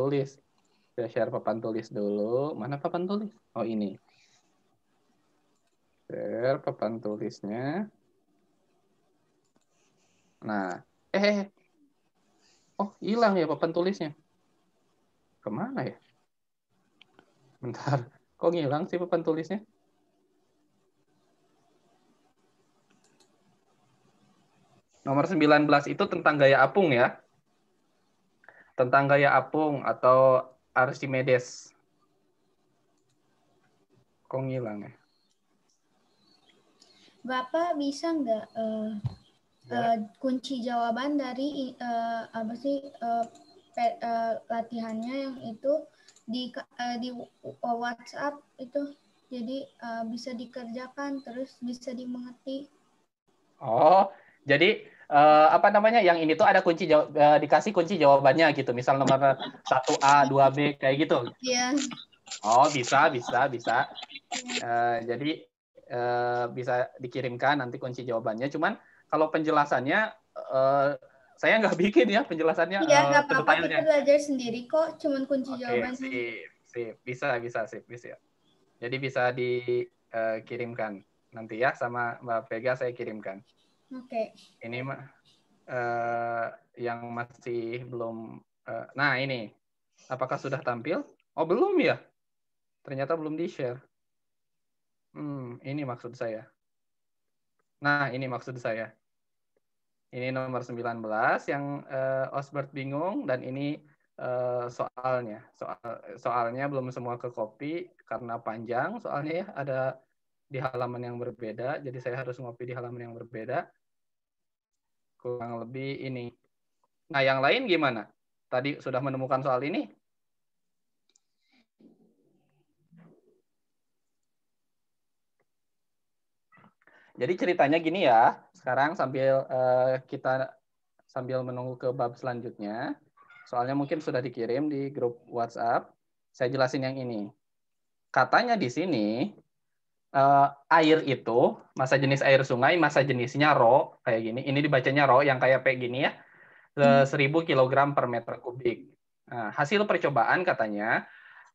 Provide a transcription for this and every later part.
tulis. Saya share papan tulis dulu. Mana papan tulis? Oh ini. Share papan tulisnya. Nah, eh, eh, eh. oh hilang ya papan tulisnya. Kemana ya? Bentar, kok ngilang sih papan tulisnya? Nomor 19 itu tentang gaya apung ya tentang gaya apung atau Archimedes. Kok ngilang ya? Bapak bisa nggak uh, uh, kunci jawaban dari uh, apa sih uh, pe, uh, latihannya yang itu di uh, di WhatsApp itu jadi uh, bisa dikerjakan terus bisa dimengerti. Oh, jadi uh, apa namanya yang ini tuh ada kunci jawab, uh, eh, dikasih kunci jawabannya gitu misal nomor 1A 2B kayak gitu iya oh bisa bisa bisa uh, jadi uh, bisa dikirimkan nanti kunci jawabannya cuman kalau penjelasannya uh, saya nggak bikin ya penjelasannya ya nggak uh, apa-apa kita belajar sendiri kok cuman kunci okay, jawabannya sip sip bisa bisa sih bisa jadi bisa dikirimkan uh, nanti ya sama Mbak Vega saya kirimkan. Oke. Okay. Ini mah uh, yang masih belum. Uh, nah ini, apakah sudah tampil? Oh belum ya? Ternyata belum di share. Hmm, ini maksud saya. Nah ini maksud saya. Ini nomor 19 yang uh, Osbert bingung dan ini uh, soalnya. Soal soalnya belum semua ke kopi karena panjang. Soalnya ya ada di halaman yang berbeda, jadi saya harus ngopi di halaman yang berbeda kurang lebih ini. Nah, yang lain gimana? Tadi sudah menemukan soal ini? Jadi ceritanya gini ya. Sekarang sambil uh, kita sambil menunggu ke bab selanjutnya, soalnya mungkin sudah dikirim di grup WhatsApp. Saya jelasin yang ini. Katanya di sini uh, air itu, masa jenis air sungai, masa jenisnya ro, kayak gini. Ini dibacanya ro, yang kayak P gini ya, hmm. 1000 kg per meter kubik. Nah, hasil percobaan katanya,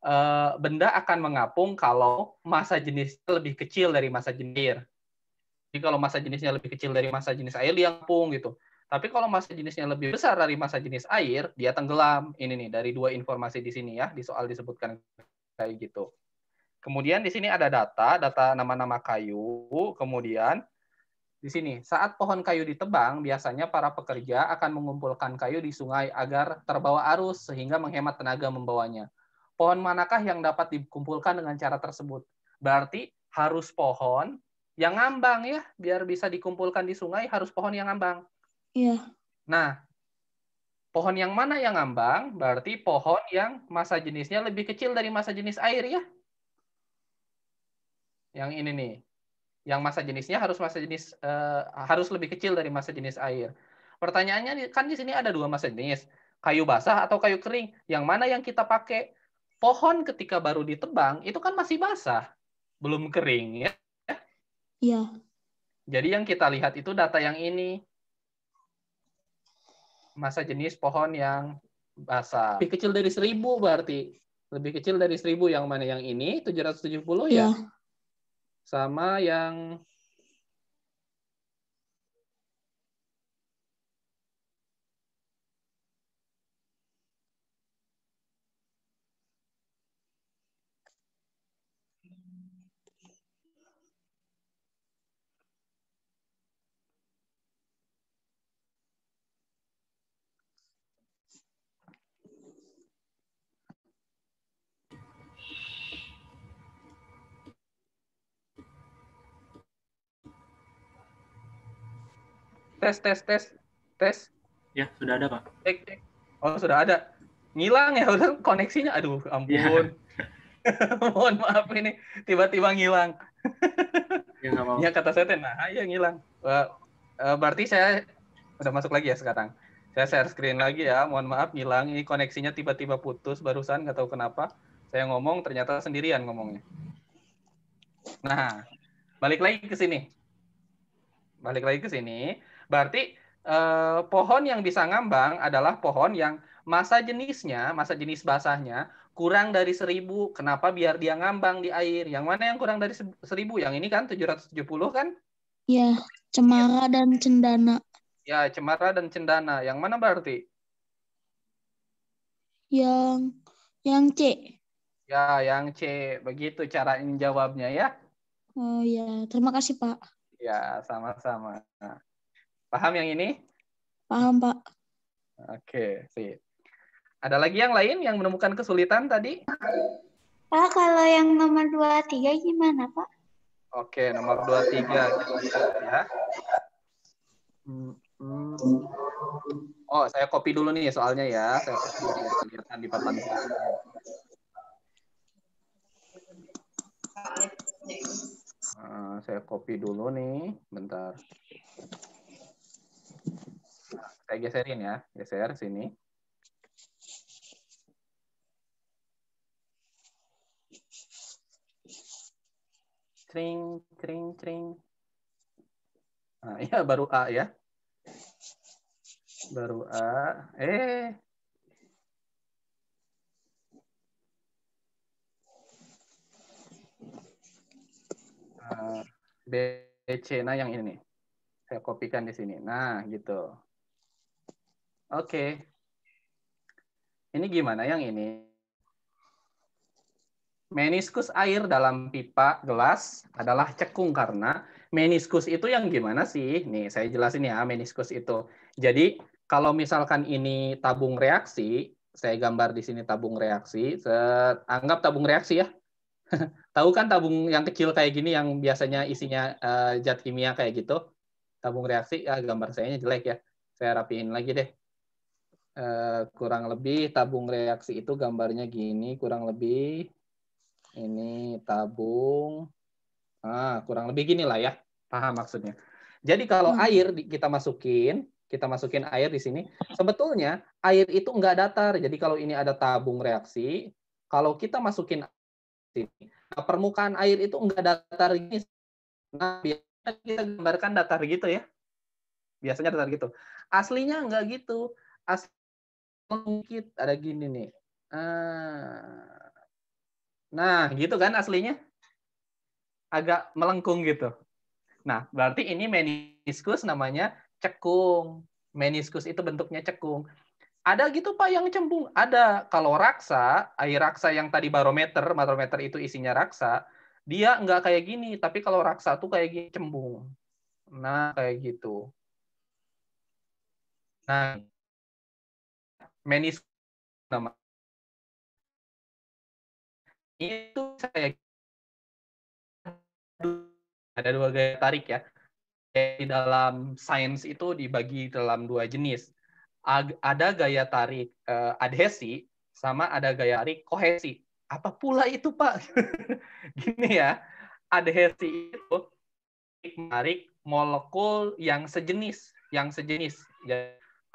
uh, benda akan mengapung kalau masa jenisnya lebih kecil dari masa jenis air. Jadi kalau masa jenisnya lebih kecil dari masa jenis air, dia ngapung gitu. Tapi kalau masa jenisnya lebih besar dari masa jenis air, dia tenggelam. Ini nih, dari dua informasi di sini ya, di soal disebutkan kayak gitu. Kemudian di sini ada data, data nama-nama kayu. Kemudian di sini, saat pohon kayu ditebang, biasanya para pekerja akan mengumpulkan kayu di sungai agar terbawa arus sehingga menghemat tenaga membawanya. Pohon manakah yang dapat dikumpulkan dengan cara tersebut? Berarti harus pohon yang ngambang ya, biar bisa dikumpulkan di sungai harus pohon yang ngambang. Iya. Nah, pohon yang mana yang ngambang? Berarti pohon yang masa jenisnya lebih kecil dari masa jenis air ya yang ini nih yang masa jenisnya harus masa jenis uh, harus lebih kecil dari masa jenis air. Pertanyaannya kan di sini ada dua masa jenis, kayu basah atau kayu kering. Yang mana yang kita pakai? Pohon ketika baru ditebang itu kan masih basah, belum kering ya. Iya. Jadi yang kita lihat itu data yang ini. Masa jenis pohon yang basah. Lebih kecil dari seribu berarti. Lebih kecil dari seribu yang mana yang ini 770 ya. ya sama yang tes tes tes tes ya sudah ada pak oh sudah ada ngilang ya udah koneksinya aduh ya. ampun ya. mohon maaf ini tiba-tiba ngilang ya, mau. ya kata saya nah ya ngilang eh, berarti saya udah masuk lagi ya sekarang saya share screen lagi ya mohon maaf ngilang ini koneksinya tiba-tiba putus barusan nggak tahu kenapa saya ngomong ternyata sendirian ngomongnya nah balik lagi ke sini balik lagi ke sini Berarti eh, pohon yang bisa ngambang adalah pohon yang masa jenisnya, masa jenis basahnya kurang dari seribu. Kenapa biar dia ngambang di air? Yang mana yang kurang dari seribu? Yang ini kan 770 kan? Iya, cemara ya. dan cendana. Ya, cemara dan cendana. Yang mana berarti? Yang yang C. Ya, yang C. Begitu cara jawabnya ya. Oh ya, terima kasih Pak. Ya, sama-sama. Nah. Paham yang ini? Paham, Pak. Oke, sih. Ada lagi yang lain yang menemukan kesulitan tadi? Pak, kalau yang nomor 23 gimana, Pak? Oke, nomor 23. Ya. Oh, saya copy dulu nih soalnya ya. Saya copy di papan. Nah, saya copy dulu nih, bentar. Saya geserin ya, geser sini. Cring, cring, cring. Nah, iya baru A ya. Baru A. Eh, ah, b c Nah, yang ini nih. Saya kopikan di sini. Nah, gitu. Oke. Okay. Ini gimana yang ini? Meniskus air dalam pipa gelas adalah cekung karena meniskus itu yang gimana sih? Nih, saya jelasin ya meniskus itu. Jadi, kalau misalkan ini tabung reaksi, saya gambar di sini tabung reaksi, anggap tabung reaksi ya. Tahu kan tabung yang kecil kayak gini yang biasanya isinya uh, zat kimia kayak gitu? Tabung reaksi, ya gambar sayanya jelek ya. Saya rapiin lagi deh. Eh, kurang lebih tabung reaksi itu gambarnya gini kurang lebih ini tabung ah kurang lebih gini lah ya paham maksudnya jadi kalau hmm. air kita masukin kita masukin air di sini sebetulnya air itu enggak datar jadi kalau ini ada tabung reaksi kalau kita masukin nah, permukaan air itu enggak datar ini nah biasanya kita gambarkan datar gitu ya biasanya datar gitu aslinya enggak gitu asli mengungkit ada gini nih. Ah. Nah, gitu kan aslinya? Agak melengkung gitu. Nah, berarti ini meniskus namanya cekung. Meniskus itu bentuknya cekung. Ada gitu Pak yang cembung? Ada. Kalau raksa, air raksa yang tadi barometer, barometer itu isinya raksa, dia nggak kayak gini. Tapi kalau raksa tuh kayak gini cembung. Nah, kayak gitu. Nah, menis nama itu saya ada dua gaya tarik ya di dalam sains itu dibagi dalam dua jenis ada gaya tarik eh, adhesi sama ada gaya tarik kohesi apa pula itu pak gini ya adhesi itu tarik molekul yang sejenis yang sejenis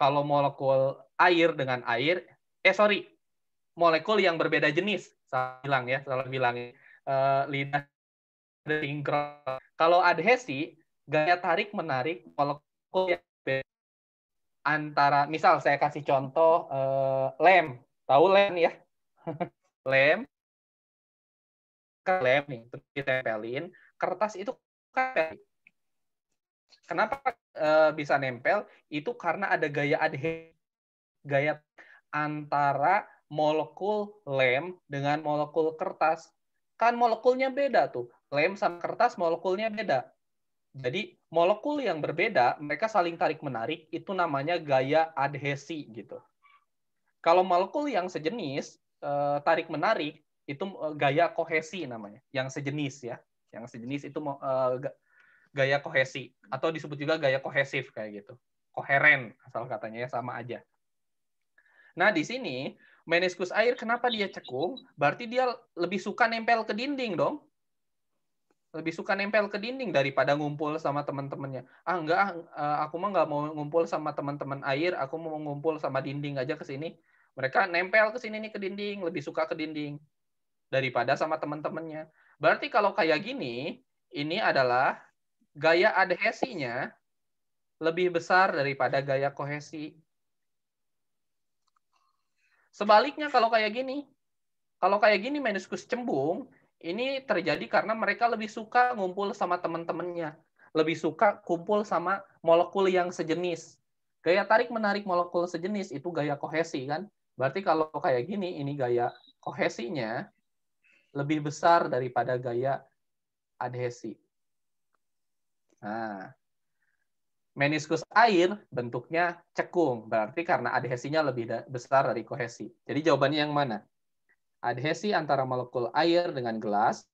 kalau molekul air dengan air, eh sorry, molekul yang berbeda jenis, salah bilang ya, salah bilang. Uh, lidah sinkron. Kalau adhesi, gaya tarik menarik molekul yang antara, misal saya kasih contoh uh, lem, tahu lem ya, lem, lem nih, terus ditempelin, kertas itu kan Kenapa uh, bisa nempel itu karena ada gaya adhesi gaya antara molekul lem dengan molekul kertas. Kan molekulnya beda tuh. Lem sama kertas molekulnya beda. Jadi molekul yang berbeda, mereka saling tarik-menarik, itu namanya gaya adhesi gitu. Kalau molekul yang sejenis, eh, tarik-menarik, itu eh, gaya kohesi namanya. Yang sejenis ya. Yang sejenis itu gaya kohesi atau disebut juga gaya kohesif kayak gitu. Koheren asal katanya ya sama aja. Nah, di sini meniskus air kenapa dia cekung? Berarti dia lebih suka nempel ke dinding dong. Lebih suka nempel ke dinding daripada ngumpul sama teman-temannya. Ah, enggak, ah, eh, aku mah enggak mau ngumpul sama teman-teman air, aku mau ngumpul sama dinding aja ke sini. Mereka nempel ke sini nih ke dinding, lebih suka ke dinding daripada sama teman-temannya. Berarti kalau kayak gini, ini adalah gaya adhesinya lebih besar daripada gaya kohesi. Sebaliknya kalau kayak gini, kalau kayak gini meniskus cembung, ini terjadi karena mereka lebih suka ngumpul sama teman-temannya, lebih suka kumpul sama molekul yang sejenis. Gaya tarik menarik molekul sejenis itu gaya kohesi kan? Berarti kalau kayak gini, ini gaya kohesinya lebih besar daripada gaya adhesi. Nah, meniskus air bentuknya cekung, berarti karena adhesinya lebih besar dari kohesi. Jadi jawabannya yang mana? Adhesi antara molekul air dengan gelas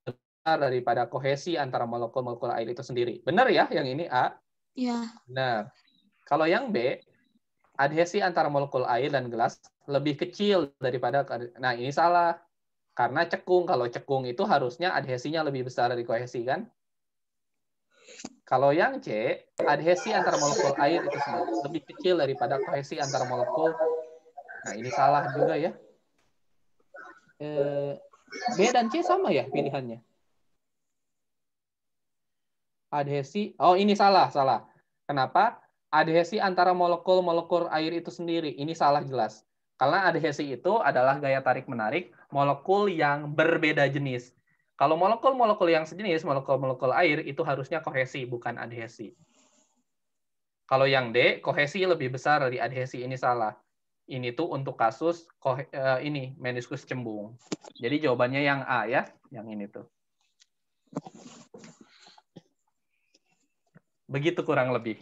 besar daripada kohesi antara molekul-molekul air itu sendiri. Benar ya yang ini A? Iya. Benar. Kalau yang B, adhesi antara molekul air dan gelas lebih kecil daripada nah ini salah. Karena cekung, kalau cekung itu harusnya adhesinya lebih besar dari kohesi kan? Kalau yang C, adhesi antar molekul air itu sendiri lebih kecil daripada kohesi antar molekul. Nah, ini salah juga ya. Eh, B dan C sama ya pilihannya? Adhesi, oh ini salah, salah. Kenapa? Adhesi antara molekul-molekul air itu sendiri. Ini salah jelas. Karena adhesi itu adalah gaya tarik-menarik molekul yang berbeda jenis. Kalau molekul-molekul yang sejenis, molekul-molekul air itu harusnya kohesi bukan adhesi. Kalau yang D, kohesi lebih besar dari adhesi ini salah. Ini tuh untuk kasus koh, eh, ini meniskus cembung. Jadi jawabannya yang A ya, yang ini tuh. Begitu kurang lebih.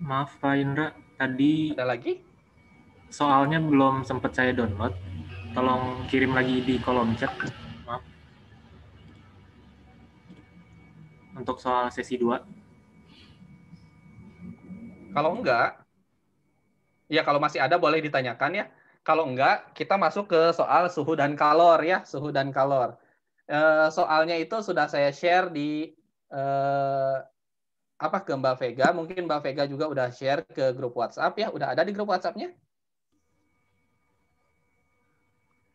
Maaf Pak Indra, tadi ada lagi? Soalnya belum sempat saya download tolong kirim lagi di kolom chat. Maaf. Untuk soal sesi 2. Kalau enggak, ya kalau masih ada boleh ditanyakan ya. Kalau enggak, kita masuk ke soal suhu dan kalor ya, suhu dan kalor. Eh, soalnya itu sudah saya share di eh, apa ke Mbak Vega. Mungkin Mbak Vega juga udah share ke grup WhatsApp ya, udah ada di grup WhatsApp-nya?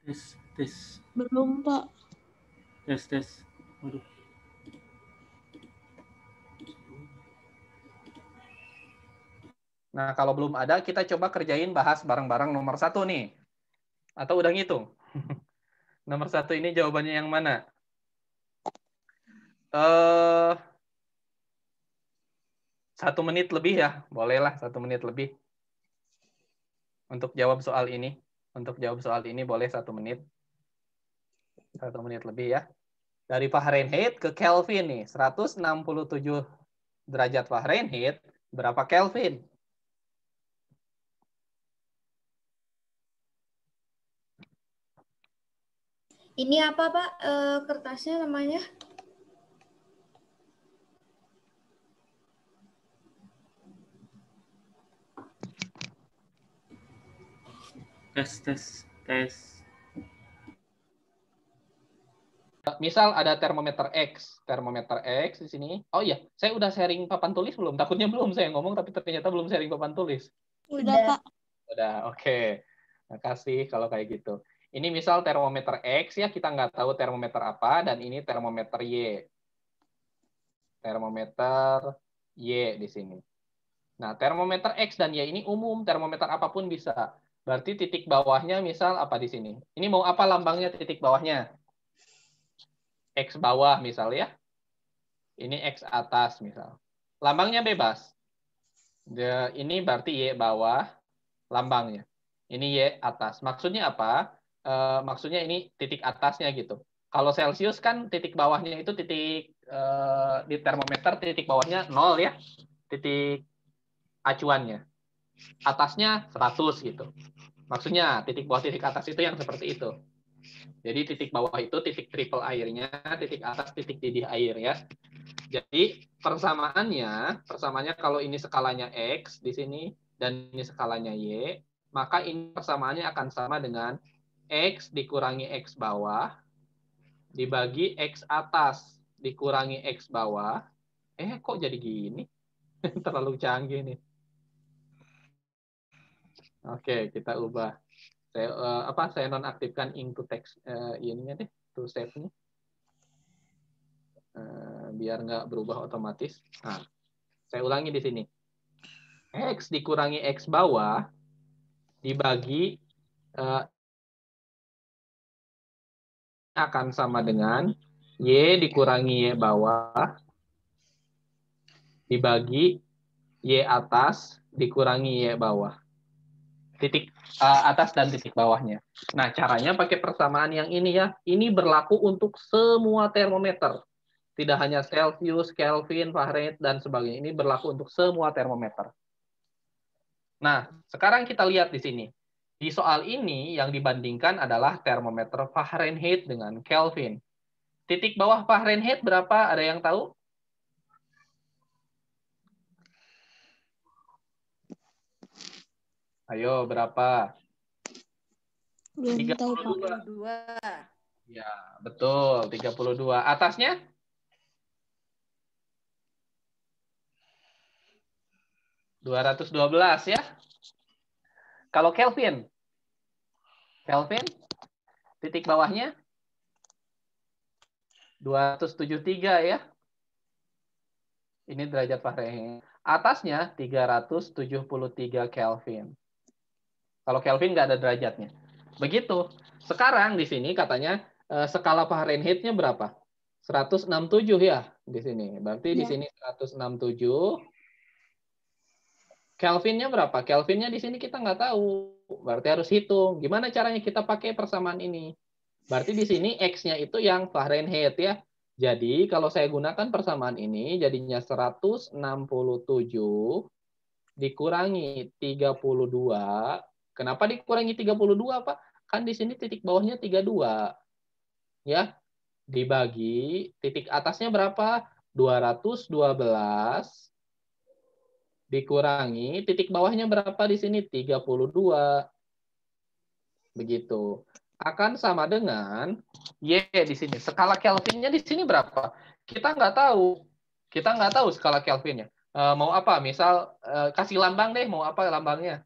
Tes, tes. Belum, Pak. Tes, tes. Waduh. Nah, kalau belum ada, kita coba kerjain bahas bareng-bareng nomor satu nih. Atau udah ngitung? nomor satu ini jawabannya yang mana? Eh, uh, satu menit lebih ya, bolehlah satu menit lebih untuk jawab soal ini untuk jawab soal ini boleh satu menit. Satu menit lebih ya. Dari Fahrenheit ke Kelvin nih, 167 derajat Fahrenheit, berapa Kelvin? Ini apa Pak e, kertasnya namanya? Tes, tes, tes. Misal ada termometer X, termometer X di sini. Oh iya, saya udah sharing papan tulis belum? Takutnya belum saya ngomong, tapi ternyata belum sharing papan tulis. Udah, Pak. Udah, oke. Okay. Makasih kalau kayak gitu. Ini misal termometer X ya, kita nggak tahu termometer apa, dan ini termometer Y. Termometer Y di sini. Nah, termometer X dan Y ini umum, termometer apapun bisa. Berarti titik bawahnya misal apa di sini? Ini mau apa lambangnya titik bawahnya? X bawah misal ya. Ini X atas misal. Lambangnya bebas. The, ini berarti Y bawah lambangnya. Ini Y atas. Maksudnya apa? E, maksudnya ini titik atasnya gitu. Kalau Celsius kan titik bawahnya itu titik e, di termometer titik bawahnya nol ya. Titik acuannya atasnya 100 gitu. Maksudnya titik bawah titik atas itu yang seperti itu. Jadi titik bawah itu titik triple airnya, titik atas titik didih air ya. Jadi persamaannya, persamaannya kalau ini skalanya X di sini dan ini skalanya Y, maka ini persamaannya akan sama dengan X dikurangi X bawah dibagi X atas dikurangi X bawah. Eh kok jadi gini? Terlalu canggih nih. Oke, okay, kita ubah. Saya uh, apa? Saya nonaktifkan ink to text uh, ininya deh, to save-nya. Uh, eh, biar nggak berubah otomatis. Nah, saya ulangi di sini. X dikurangi X bawah dibagi uh, akan sama dengan Y dikurangi Y bawah dibagi Y atas dikurangi Y bawah titik uh, atas dan titik bawahnya. Nah, caranya pakai persamaan yang ini ya. Ini berlaku untuk semua termometer. Tidak hanya Celsius, Kelvin, Fahrenheit, dan sebagainya. Ini berlaku untuk semua termometer. Nah, sekarang kita lihat di sini. Di soal ini yang dibandingkan adalah termometer Fahrenheit dengan Kelvin. Titik bawah Fahrenheit berapa? Ada yang tahu? Ayo, berapa? Belum 32. Ya, betul. 32. Atasnya? Dua ratus dua belas ya. Kalau Kelvin, Kelvin, titik bawahnya dua ratus tujuh tiga ya. Ini derajat Fahrenheit. Atasnya tiga ratus tujuh puluh tiga Kelvin. Kalau Kelvin nggak ada derajatnya. Begitu. Sekarang di sini katanya eh, skala Fahrenheitnya berapa? 167 ya di sini. Berarti ya. di iya. sini 167. Kelvinnya berapa? Kelvinnya di sini kita nggak tahu. Berarti harus hitung. Gimana caranya kita pakai persamaan ini? Berarti di sini X-nya itu yang Fahrenheit ya. Jadi kalau saya gunakan persamaan ini jadinya 167 dikurangi 32 Kenapa dikurangi 32, Pak? Kan di sini titik bawahnya 32. Ya. Dibagi titik atasnya berapa? 212 dikurangi titik bawahnya berapa di sini? 32. Begitu. Akan sama dengan Y di sini. Skala Kelvinnya di sini berapa? Kita nggak tahu. Kita nggak tahu skala Kelvinnya. E, mau apa? Misal e, kasih lambang deh, mau apa lambangnya?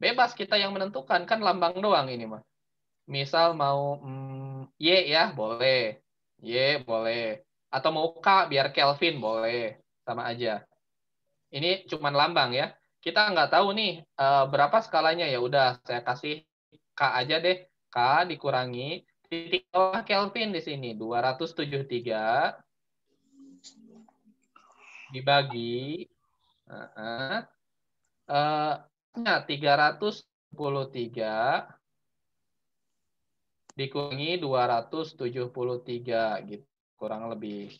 bebas kita yang menentukan kan lambang doang ini mah misal mau mm, y ya boleh y boleh atau mau k biar Kelvin boleh sama aja ini cuman lambang ya kita nggak tahu nih eh, berapa skalanya ya udah saya kasih k aja deh k dikurangi titik bawah Kelvin di sini 273 dibagi uh -uh. Uh, Nah, 323 dikurangi 273 gitu kurang lebih.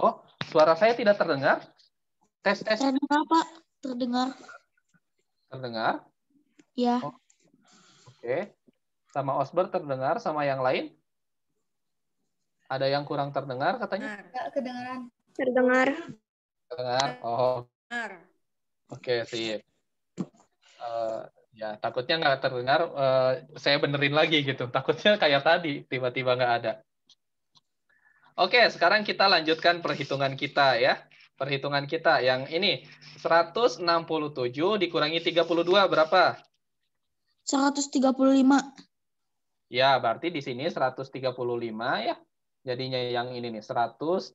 Oh, suara saya tidak terdengar? Tes tes. Terdengar Pak? Terdengar. Terdengar? Ya. Oh. Oke. Okay. Sama Osber terdengar, sama yang lain? Ada yang kurang terdengar katanya? Enggak kedengaran. Terdengar. Terdengar. Oh, Oke, okay, sih. Eh, uh, ya takutnya nggak terdengar. Uh, saya benerin lagi gitu. Takutnya kayak tadi tiba-tiba nggak ada. Oke, okay, sekarang kita lanjutkan perhitungan kita ya. Perhitungan kita yang ini 167 dikurangi 32 berapa? 135. Ya, berarti di sini 135 ya. Jadinya yang ini nih 135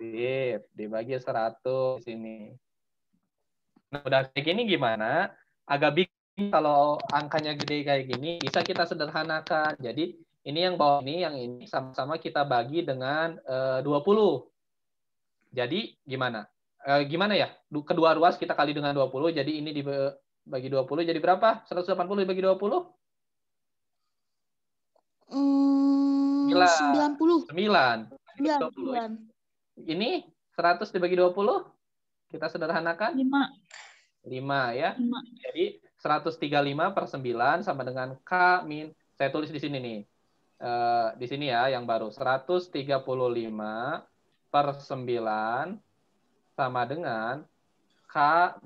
positif dibagi 100 di sini. Nah, udah kayak gini gimana? Agak bingung kalau angkanya gede kayak gini, bisa kita sederhanakan. Jadi ini yang bawah ini, yang ini sama-sama kita bagi dengan e, eh, 20. Jadi gimana? E, gimana ya? Kedua ruas kita kali dengan 20, jadi ini dibagi 20, jadi berapa? 180 dibagi 20? Hmm, 9. 90. 9. 9. 20 ini 100 dibagi 20 kita sederhanakan 5 5 ya 5. jadi 135 per 9 sama dengan K min saya tulis di sini nih uh, di sini ya yang baru 135 per 9 sama dengan K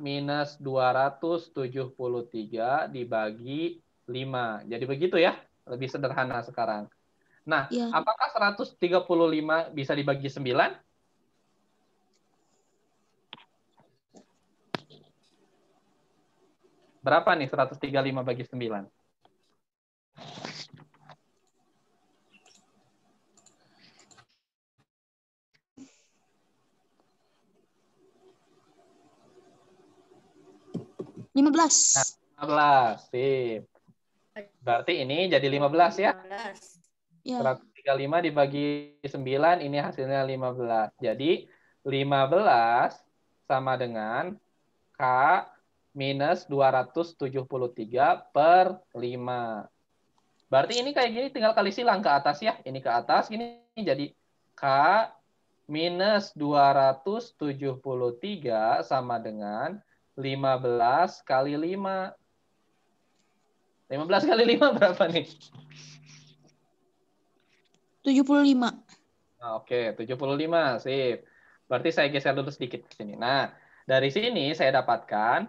minus 273 dibagi 5. Jadi begitu ya, lebih sederhana sekarang. Nah, ya. apakah 135 bisa dibagi 9? Berapa nih 135 bagi 9? lima belas. Lima belas, sip. Berarti ini jadi lima belas ya? Iya. Seratus tiga lima dibagi sembilan, ini hasilnya lima belas. Jadi lima belas sama dengan K minus 273 per 5. Berarti ini kayak gini tinggal kali silang ke atas ya. Ini ke atas, ini jadi K minus 273 sama dengan 15 kali 5. 15 kali 5 berapa nih? 75. Ah, oke, 75. Sip. Berarti saya geser dulu sedikit ke sini. Nah, dari sini saya dapatkan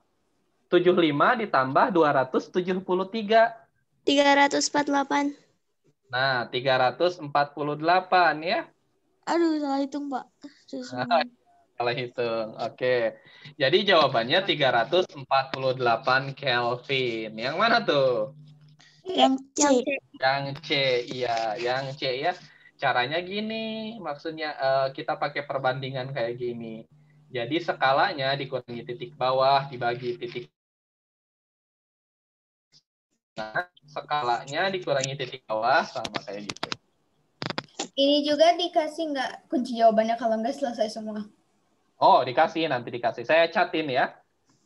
75 ditambah 273. 348. Nah, 348 ya. Aduh, salah hitung, Pak. salah hitung. Oke. Jadi jawabannya 348 Kelvin. Yang mana tuh? Yang C. Yang C, iya. Yang C ya. Caranya gini, maksudnya uh, kita pakai perbandingan kayak gini. Jadi skalanya dikurangi titik bawah dibagi titik Nah, skalanya dikurangi titik bawah sama kayak gitu. Ini juga dikasih nggak kunci jawabannya kalau nggak selesai semua? Oh, dikasih. Nanti dikasih. Saya catin ya.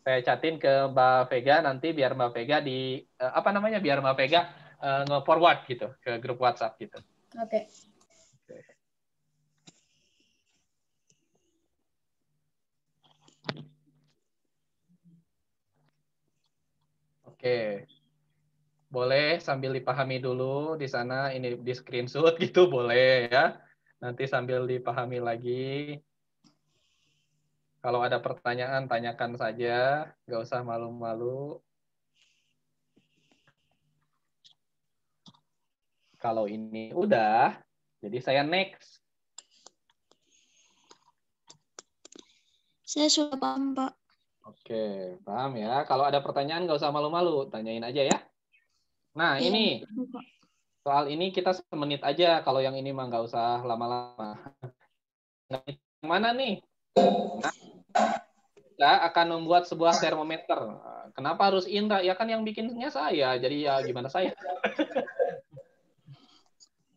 Saya catin ke Mbak Vega nanti biar Mbak Vega di, eh, apa namanya, biar Mbak Vega uh, nge-forward gitu ke grup WhatsApp gitu. Oke. Okay. Oke boleh sambil dipahami dulu di sana ini di screenshot gitu boleh ya. Nanti sambil dipahami lagi. Kalau ada pertanyaan tanyakan saja, nggak usah malu-malu. Kalau ini udah, jadi saya next. Saya sudah paham, Pak. Oke, paham ya. Kalau ada pertanyaan nggak usah malu-malu, tanyain aja ya. Nah, iya, ini soal ini kita semenit aja. Kalau yang ini mah nggak usah lama-lama. Yang mana nih? Nah, kita akan membuat sebuah termometer. Kenapa harus Indra? Ya kan yang bikinnya saya. Jadi ya gimana saya?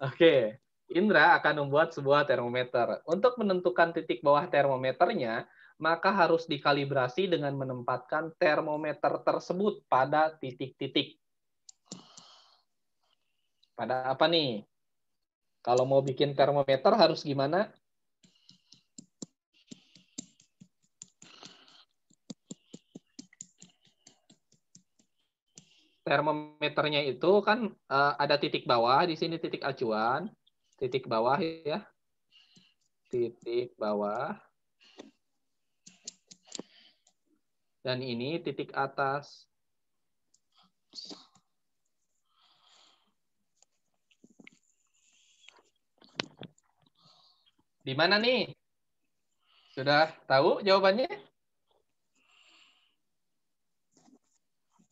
Oke. Indra akan membuat sebuah termometer. Untuk menentukan titik bawah termometernya, maka harus dikalibrasi dengan menempatkan termometer tersebut pada titik-titik. Pada apa nih? Kalau mau bikin termometer harus gimana? Termometernya itu kan uh, ada titik bawah, di sini titik acuan, titik bawah ya. Titik bawah. Dan ini titik atas. Di mana nih? Sudah tahu jawabannya?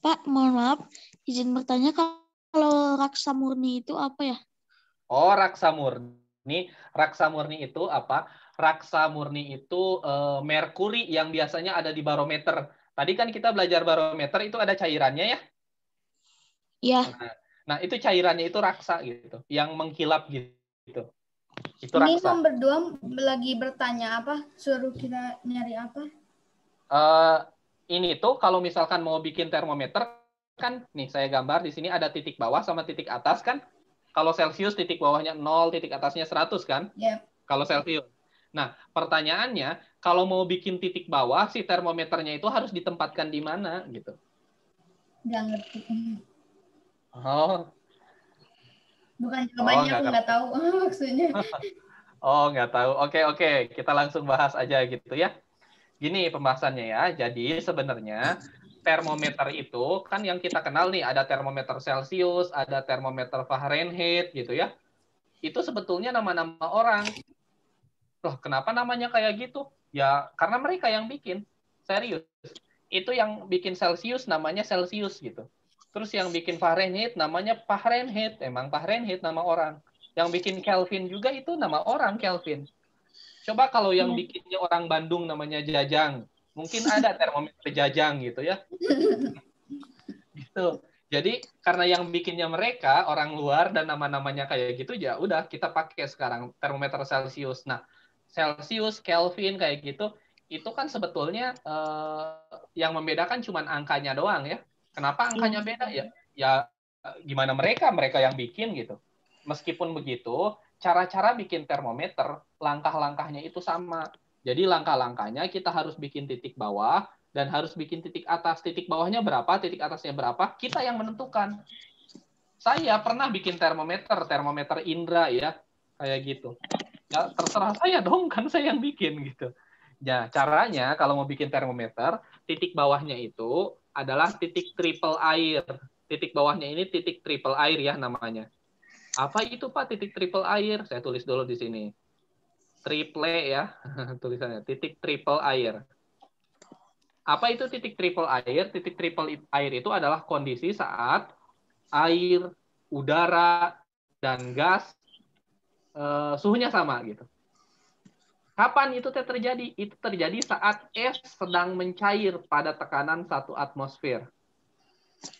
Pak, mohon maaf, izin bertanya kalau raksa murni itu apa ya? Oh, raksa murni. Raksa murni itu apa? Raksa murni itu e, merkuri yang biasanya ada di barometer. Tadi kan kita belajar barometer itu ada cairannya ya? Iya. Nah, nah, itu cairannya itu raksa gitu, yang mengkilap gitu. Itu Ini raksa. Ini berdua lagi bertanya apa? Suruh kita nyari apa? Uh, ini tuh kalau misalkan mau bikin termometer kan nih saya gambar di sini ada titik bawah sama titik atas kan? Kalau Celsius titik bawahnya 0, titik atasnya 100 kan? Yeah. Kalau Celsius. Nah, pertanyaannya kalau mau bikin titik bawah si termometernya itu harus ditempatkan di mana gitu? Gak ngerti. Oh, Bukan jawabannya, oh, aku nggak tahu oh, maksudnya. oh, nggak tahu. Oke, oke. Kita langsung bahas aja gitu ya. Gini pembahasannya ya. Jadi sebenarnya termometer itu kan yang kita kenal nih ada termometer Celsius, ada termometer Fahrenheit gitu ya. Itu sebetulnya nama-nama orang. Loh, kenapa namanya kayak gitu? Ya, karena mereka yang bikin. Serius. Itu yang bikin Celsius namanya Celsius gitu Terus yang bikin Fahrenheit namanya Fahrenheit, emang Fahrenheit nama orang. Yang bikin Kelvin juga itu nama orang Kelvin. Coba kalau yang iya. bikinnya orang Bandung namanya Jajang, mungkin ada termometer Jajang gitu ya. Gitu. Jadi karena yang bikinnya mereka orang luar dan nama-namanya kayak gitu ya udah kita pakai sekarang termometer Celsius. Nah, Celsius, Kelvin kayak gitu itu kan sebetulnya eh, yang membedakan cuma angkanya doang ya Kenapa angkanya iya. beda ya? Ya gimana mereka mereka yang bikin gitu. Meskipun begitu, cara-cara bikin termometer langkah-langkahnya itu sama. Jadi langkah-langkahnya kita harus bikin titik bawah dan harus bikin titik atas. Titik bawahnya berapa, titik atasnya berapa, kita yang menentukan. Saya pernah bikin termometer, termometer Indra ya, kayak gitu. Ya terserah saya dong, kan saya yang bikin gitu. Ya, caranya kalau mau bikin termometer, titik bawahnya itu adalah titik triple air. Titik bawahnya ini titik triple air ya namanya. Apa itu Pak titik triple air? Saya tulis dulu di sini. Triple ya tulisannya. Titik triple air. Apa itu titik triple air? Titik triple air itu adalah kondisi saat air, udara, dan gas eh, suhunya sama gitu Kapan itu terjadi? Itu terjadi saat es sedang mencair pada tekanan satu atmosfer.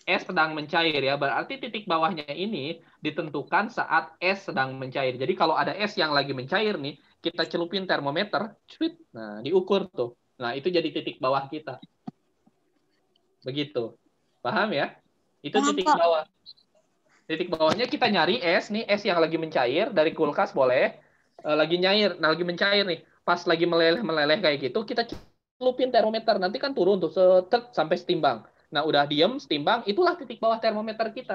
Es sedang mencair ya, berarti titik bawahnya ini ditentukan saat es sedang mencair. Jadi kalau ada es yang lagi mencair nih, kita celupin termometer, cuit, nah diukur tuh. Nah itu jadi titik bawah kita. Begitu. Paham ya? Itu Paham, titik bawah. Titik bawahnya kita nyari es nih, es yang lagi mencair dari kulkas boleh, Eh, lagi nyair, nah lagi mencair nih, pas lagi meleleh-meleleh kayak gitu, kita celupin termometer, nanti kan turun tuh setet sampai setimbang. Nah udah diem, setimbang, itulah titik bawah termometer kita.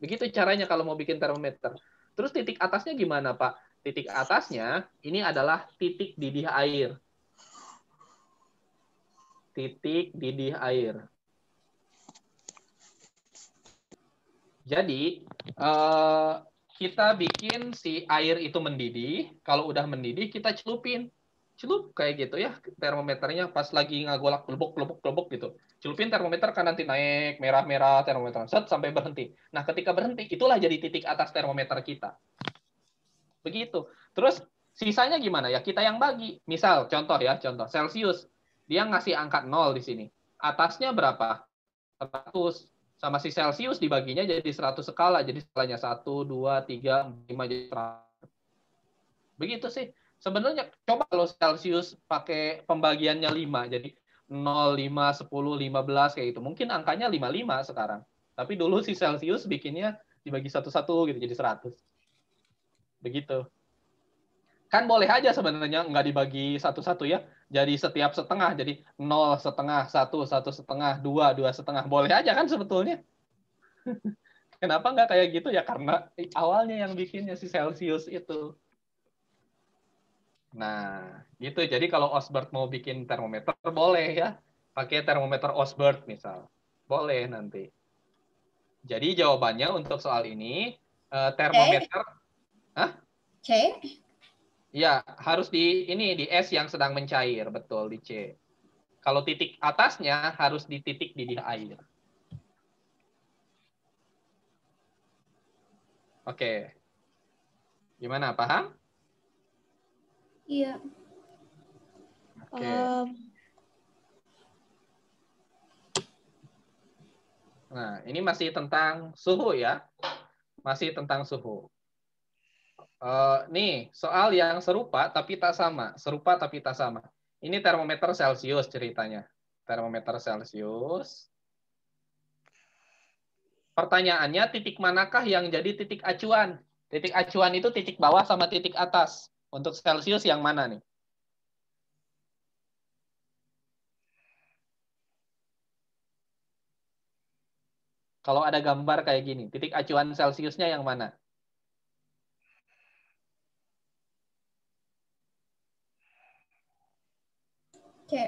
Begitu caranya kalau mau bikin termometer. Terus titik atasnya gimana Pak? Titik atasnya ini adalah titik didih air. Titik didih air. Jadi eh, kita bikin si air itu mendidih. Kalau udah mendidih, kita celupin. Celup kayak gitu ya termometernya pas lagi ngagolak kelebok kelebok kelebok gitu. Celupin termometer kan nanti naik merah-merah termometer set sampai berhenti. Nah, ketika berhenti itulah jadi titik atas termometer kita. Begitu. Terus sisanya gimana ya? Kita yang bagi. Misal contoh ya, contoh Celsius. Dia ngasih angka 0 di sini. Atasnya berapa? 100 sama si Celsius dibaginya jadi 100 skala. Jadi skalanya 1, 2, 3, 5, jadi 100. Begitu sih. Sebenarnya coba kalau Celsius pakai pembagiannya 5. Jadi 0, 5, 10, 15 kayak gitu. Mungkin angkanya 55 sekarang. Tapi dulu si Celsius bikinnya dibagi satu-satu gitu jadi 100. Begitu kan boleh aja sebenarnya nggak dibagi satu-satu ya. Jadi setiap setengah, jadi nol setengah, satu, satu setengah, dua, dua setengah. Boleh aja kan sebetulnya. Kenapa nggak kayak gitu? Ya karena awalnya yang bikinnya si Celsius itu. Nah, gitu. Jadi kalau Osbert mau bikin termometer, boleh ya. Pakai termometer Osbert misal. Boleh nanti. Jadi jawabannya untuk soal ini, eh, termometer... Hah? C. Ya, harus di ini di S yang sedang mencair, betul di C. Kalau titik atasnya harus di titik didih air. Oke. Gimana, paham? Iya. Oke. Nah, ini masih tentang suhu ya. Masih tentang suhu. Uh, nih, soal yang serupa tapi tak sama. Serupa tapi tak sama. Ini termometer Celcius ceritanya. Termometer Celcius. Pertanyaannya, titik manakah yang jadi titik acuan? Titik acuan itu titik bawah sama titik atas. Untuk Celcius yang mana nih? Kalau ada gambar kayak gini, titik acuan Celsiusnya yang mana? C.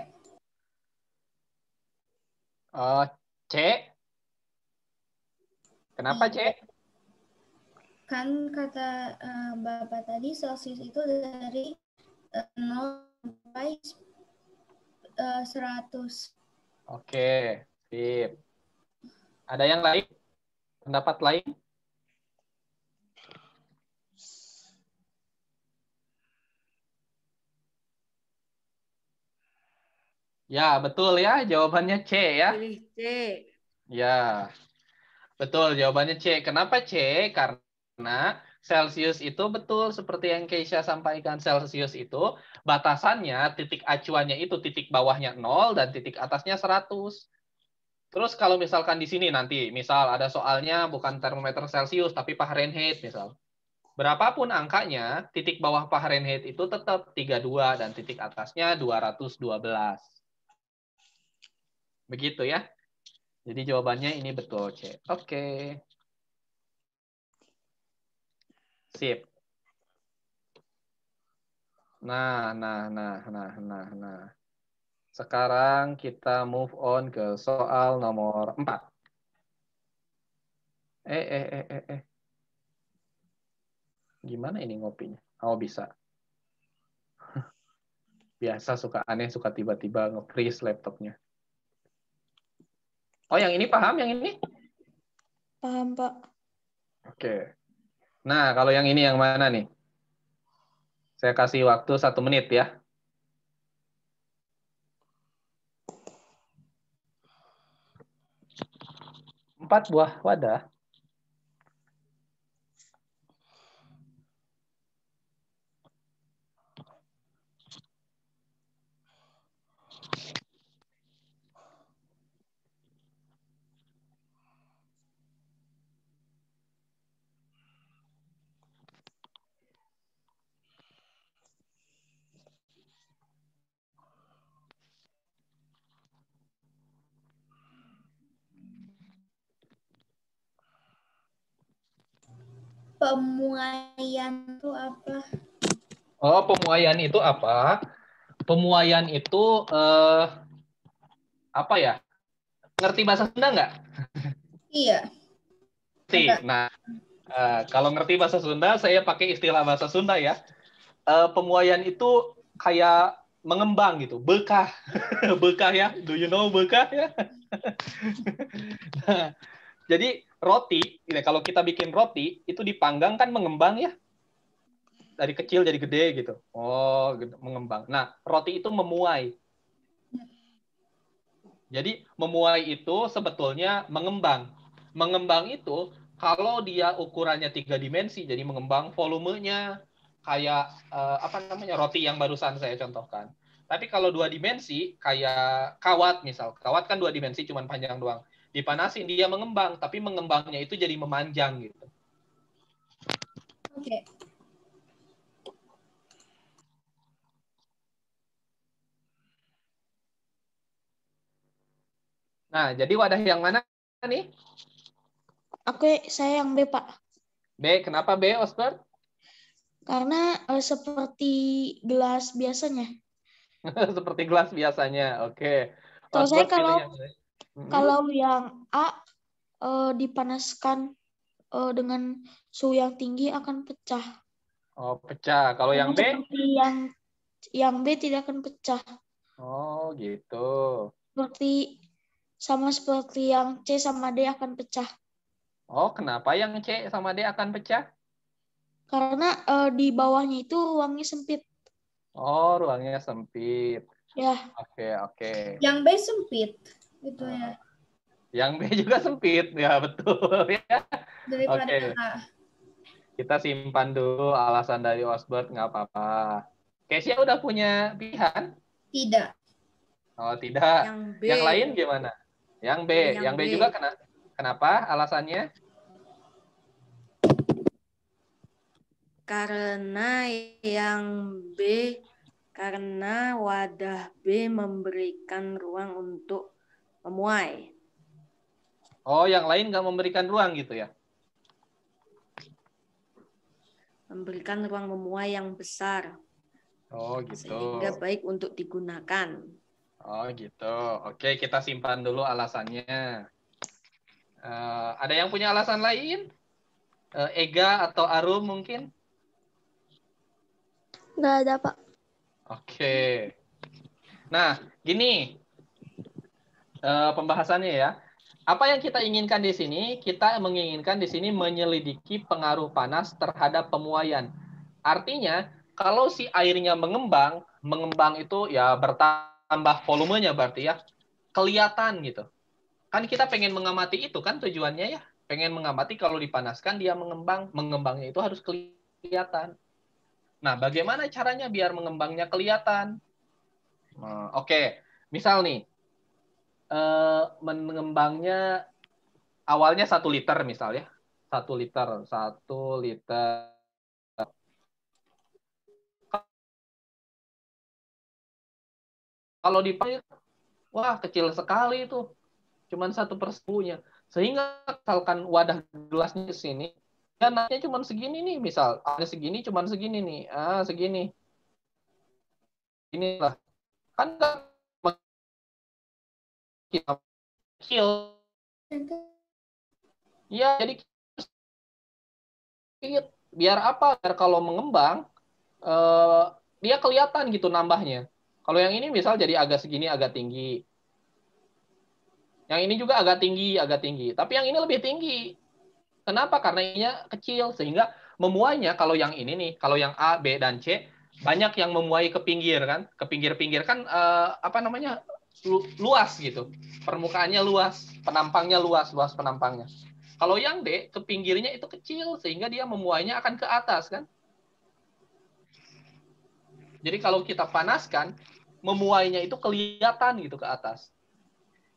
Oh, C. Kenapa iya. C? Kan kata uh, Bapak tadi Celsius itu dari uh, 0 sampai uh, 100. Oke, okay. sip. Ada yang lain? Pendapat lain? Ya, betul ya. Jawabannya C ya. Pilih C. Ya. Betul, jawabannya C. Kenapa C? Karena Celsius itu betul seperti yang Keisha sampaikan. Celsius itu batasannya titik acuannya itu titik bawahnya 0 dan titik atasnya 100. Terus kalau misalkan di sini nanti, misal ada soalnya bukan termometer Celsius tapi Fahrenheit misal. Berapapun angkanya, titik bawah Fahrenheit itu tetap 32 dan titik atasnya 212. Begitu ya. Jadi jawabannya ini betul C. Oke. Okay. Sip. Nah, nah, nah, nah, nah, nah. Sekarang kita move on ke soal nomor 4. Eh, eh, eh, eh, eh. Gimana ini ngopinya? Oh, bisa. Biasa suka aneh, suka tiba-tiba nge-freeze laptopnya. Oh, yang ini paham, yang ini? Paham, Pak. Oke. Nah, kalau yang ini yang mana nih? Saya kasih waktu satu menit ya. Empat buah wadah. Pemuaian itu apa? Oh, pemuaian itu apa? Pemuaian itu eh, apa ya? Ngerti bahasa Sunda nggak? Iya. Sih. Iya. Nah, eh, kalau ngerti bahasa Sunda, saya pakai istilah bahasa Sunda ya. Eh, pemuaian itu kayak mengembang gitu, bekah, bekah ya. Do you know bekah ya? Nah, jadi roti, gitu ya, kalau kita bikin roti itu dipanggang kan mengembang ya. Dari kecil jadi gede gitu. Oh, gitu, mengembang. Nah, roti itu memuai. Jadi memuai itu sebetulnya mengembang. Mengembang itu kalau dia ukurannya tiga dimensi, jadi mengembang volumenya kayak eh, apa namanya roti yang barusan saya contohkan. Tapi kalau dua dimensi kayak kawat misal, kawat kan dua dimensi cuman panjang doang dipanasin dia mengembang tapi mengembangnya itu jadi memanjang gitu oke okay. Nah, jadi wadah yang mana nih? Aku, saya yang B, Pak. B, kenapa B, Oscar? Karena uh, seperti gelas biasanya. seperti gelas biasanya, oke. Okay. Kalau saya kalau Hmm. Kalau yang A e, dipanaskan e, dengan suhu yang tinggi akan pecah. Oh, pecah. Kalau yang B? Yang yang B tidak akan pecah. Oh, gitu. Seperti sama seperti yang C sama D akan pecah. Oh, kenapa yang C sama D akan pecah? Karena e, di bawahnya itu ruangnya sempit. Oh, ruangnya sempit. Ya. Oke, okay, oke. Okay. Yang B sempit. Itu ah. ya. yang B juga sempit, ya betul ya. Oke. Okay. Kita. simpan dulu alasan dari Osbert nggak apa-apa. Kesia udah punya pilihan? Tidak. Oh tidak. Yang, B. yang lain gimana? Yang B, yang, yang B, B juga kena. Kenapa? Alasannya? Karena yang B karena wadah B memberikan ruang untuk memuai. Oh, yang lain nggak memberikan ruang gitu ya? Memberikan ruang memuai yang besar. Oh, nah, gitu. Sehingga baik untuk digunakan. Oh, gitu. Oke, kita simpan dulu alasannya. Uh, ada yang punya alasan lain? Uh, Ega atau Arum mungkin? Nggak ada, Pak. Oke. Nah, gini, Eh, pembahasannya ya. Apa yang kita inginkan di sini? Kita menginginkan di sini menyelidiki pengaruh panas terhadap pemuaian. Artinya, kalau si airnya mengembang, mengembang itu ya bertambah volumenya berarti ya. Kelihatan gitu. Kan kita pengen mengamati itu kan tujuannya ya. Pengen mengamati kalau dipanaskan dia mengembang. Mengembangnya itu harus kelihatan. Nah, bagaimana caranya biar mengembangnya kelihatan? Nah, oke, okay. misal nih, uh, mengembangnya awalnya satu liter misalnya satu liter satu liter kalau di wah kecil sekali itu cuman satu persepunya sehingga misalkan wadah gelasnya di sini ya naiknya cuman segini nih misal ada segini cuman segini nih ah segini inilah kan kita kecil ya jadi biar apa biar kalau mengembang eh, dia kelihatan gitu nambahnya kalau yang ini misal jadi agak segini agak tinggi yang ini juga agak tinggi agak tinggi tapi yang ini lebih tinggi kenapa karena ininya kecil sehingga memuainya kalau yang ini nih kalau yang A B dan C banyak yang memuai ke pinggir kan ke pinggir-pinggir kan eh, apa namanya luas gitu. Permukaannya luas, penampangnya luas, luas penampangnya. Kalau yang D, ke pinggirnya itu kecil sehingga dia memuainya akan ke atas kan. Jadi kalau kita panaskan, memuainya itu kelihatan gitu ke atas.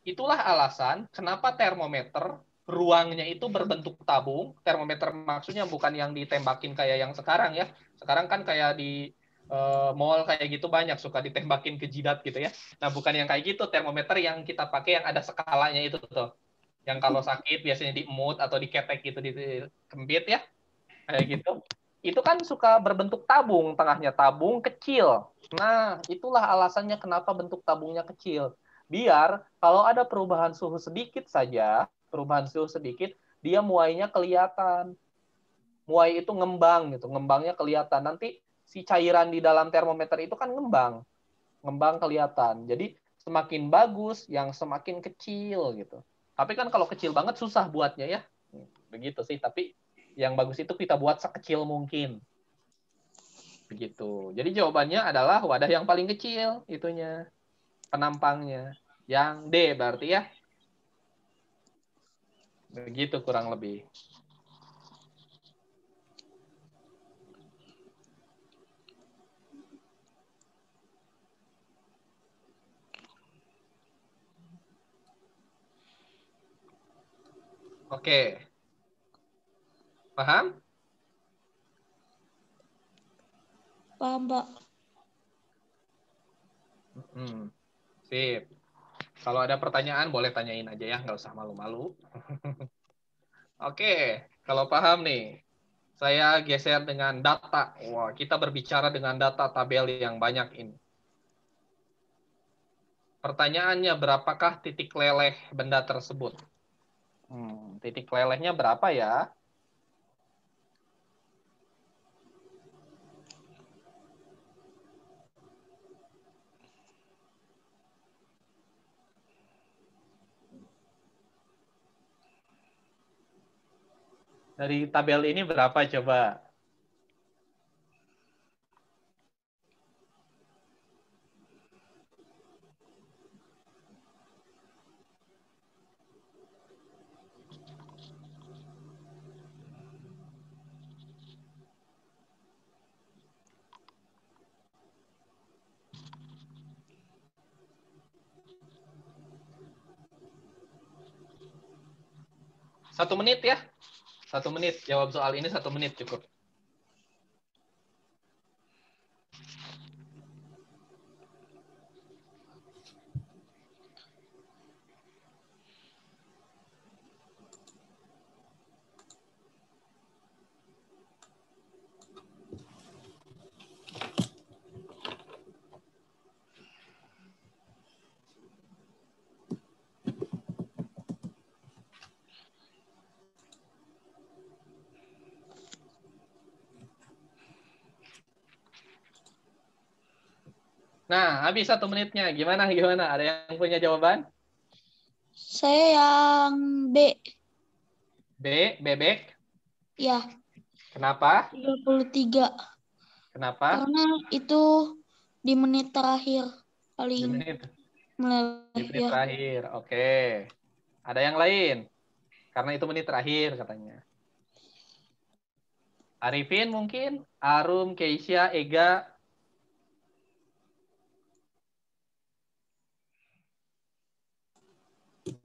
Itulah alasan kenapa termometer ruangnya itu berbentuk tabung. Termometer maksudnya bukan yang ditembakin kayak yang sekarang ya. Sekarang kan kayak di uh, mall kayak gitu banyak suka ditembakin ke jidat gitu ya. Nah bukan yang kayak gitu termometer yang kita pakai yang ada skalanya itu tuh. Yang kalau sakit biasanya diemut atau diketek gitu di kempit ya. Kayak gitu. Itu kan suka berbentuk tabung, tengahnya tabung kecil. Nah, itulah alasannya kenapa bentuk tabungnya kecil. Biar kalau ada perubahan suhu sedikit saja, perubahan suhu sedikit, dia muainya kelihatan muai itu ngembang gitu, ngembangnya kelihatan. Nanti si cairan di dalam termometer itu kan ngembang. Ngembang kelihatan. Jadi semakin bagus yang semakin kecil gitu. Tapi kan kalau kecil banget susah buatnya ya. Begitu sih, tapi yang bagus itu kita buat sekecil mungkin. Begitu. Jadi jawabannya adalah wadah yang paling kecil itunya penampangnya. Yang D berarti ya. Begitu kurang lebih. Oke. Paham? Paham, Pak. Hmm. Sip. Kalau ada pertanyaan boleh tanyain aja ya, nggak usah malu-malu. Oke, kalau paham nih, saya geser dengan data. Wah, kita berbicara dengan data tabel yang banyak ini. Pertanyaannya, berapakah titik leleh benda tersebut? Hmm, titik lelehnya berapa ya? Dari tabel ini berapa coba? satu menit ya. Satu menit. Jawab soal ini satu menit cukup. habis satu menitnya. Gimana? Gimana? Ada yang punya jawaban? Saya yang B. B, bebek? Ya. Kenapa? 33. Kenapa? Karena itu di menit terakhir kali di menit. Di menit ya. terakhir, oke. Okay. Ada yang lain? Karena itu menit terakhir katanya. Arifin mungkin, Arum, Keisha, Ega,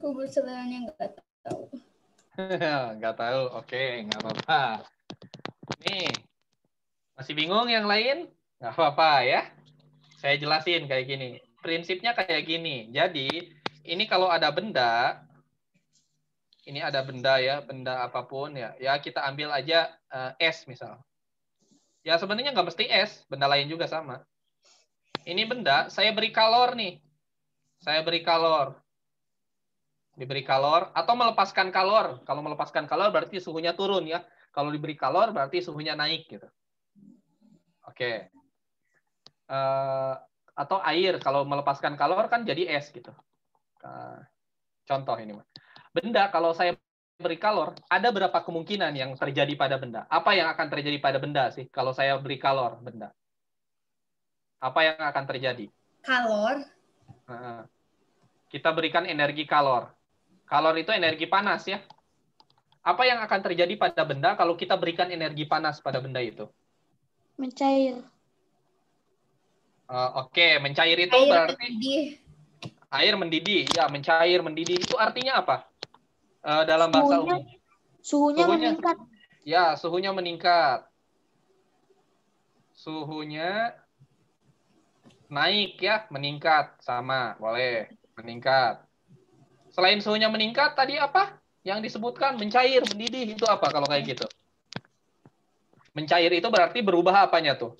Aku sebenarnya nggak tahu. nggak tahu, oke, nggak apa-apa. Nih, masih bingung yang lain? Nggak apa-apa ya. Saya jelasin kayak gini. Prinsipnya kayak gini. Jadi, ini kalau ada benda, ini ada benda ya, benda apapun ya. Ya, kita ambil aja uh, es misal. Ya, sebenarnya nggak mesti es, benda lain juga sama. Ini benda, saya beri kalor nih. Saya beri kalor diberi kalor atau melepaskan kalor. Kalau melepaskan kalor berarti suhunya turun ya. Kalau diberi kalor berarti suhunya naik gitu. Oke. Uh, atau air kalau melepaskan kalor kan jadi es gitu. Uh, contoh ini, benda kalau saya beri kalor, ada berapa kemungkinan yang terjadi pada benda? Apa yang akan terjadi pada benda sih kalau saya beri kalor benda? Apa yang akan terjadi? Kalor. kita berikan energi kalor. Kalor itu energi panas ya. Apa yang akan terjadi pada benda kalau kita berikan energi panas pada benda itu? Mencair. Uh, Oke, okay. mencair itu air berarti mendidih. air mendidih. Ya, mencair mendidih itu artinya apa? Uh, dalam bahasa umum. Suhunya, suhunya meningkat. Ya, suhunya meningkat. Suhunya naik ya, meningkat sama, boleh meningkat. Selain suhunya meningkat, tadi apa yang disebutkan? Mencair, mendidih, itu apa kalau kayak gitu? Mencair itu berarti berubah apanya tuh?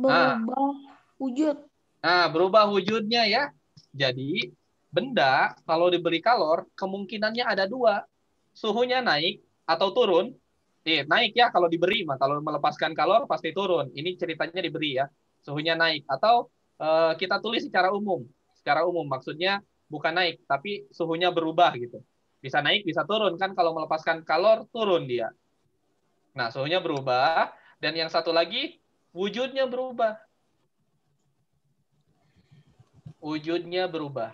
Berubah nah. wujud. Nah, berubah wujudnya ya. Jadi, benda kalau diberi kalor, kemungkinannya ada dua. Suhunya naik atau turun. Eh, naik ya kalau diberi, mah kalau melepaskan kalor pasti turun. Ini ceritanya diberi ya. Suhunya naik atau eh, kita tulis secara umum secara umum maksudnya bukan naik tapi suhunya berubah gitu bisa naik bisa turun kan kalau melepaskan kalor turun dia nah suhunya berubah dan yang satu lagi wujudnya berubah wujudnya berubah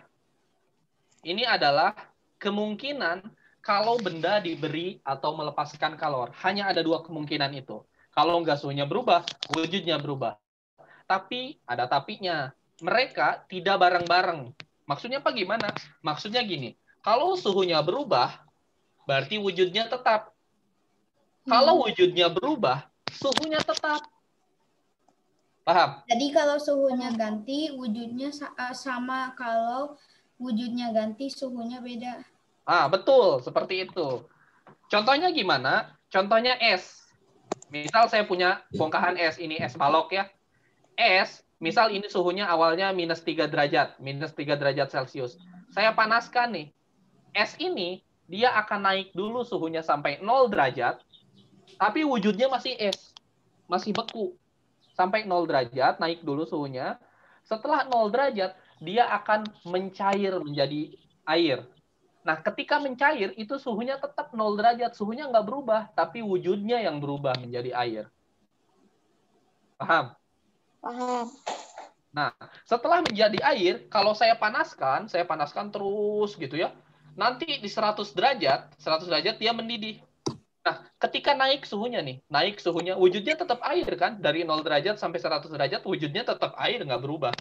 ini adalah kemungkinan kalau benda diberi atau melepaskan kalor hanya ada dua kemungkinan itu kalau nggak suhunya berubah wujudnya berubah tapi ada tapinya mereka tidak bareng-bareng. Maksudnya apa gimana? Maksudnya gini, kalau suhunya berubah, berarti wujudnya tetap. Kalau hmm. wujudnya berubah, suhunya tetap. Paham? Jadi kalau suhunya ganti, wujudnya eh, sama. Kalau wujudnya ganti, suhunya beda. Ah, betul, seperti itu. Contohnya gimana? Contohnya es. Misal saya punya bongkahan es, ini es balok ya. Es Misal ini suhunya awalnya minus 3 derajat, minus 3 derajat Celcius. Saya panaskan nih. Es ini, dia akan naik dulu suhunya sampai 0 derajat, tapi wujudnya masih es. Masih beku. Sampai 0 derajat, naik dulu suhunya. Setelah 0 derajat, dia akan mencair menjadi air. Nah, ketika mencair, itu suhunya tetap 0 derajat. Suhunya nggak berubah, tapi wujudnya yang berubah menjadi air. Paham? Paham. Nah, setelah menjadi air, kalau saya panaskan, saya panaskan terus gitu ya. Nanti di 100 derajat, 100 derajat dia mendidih. Nah, ketika naik suhunya nih, naik suhunya, wujudnya tetap air kan? Dari 0 derajat sampai 100 derajat, wujudnya tetap air, nggak berubah.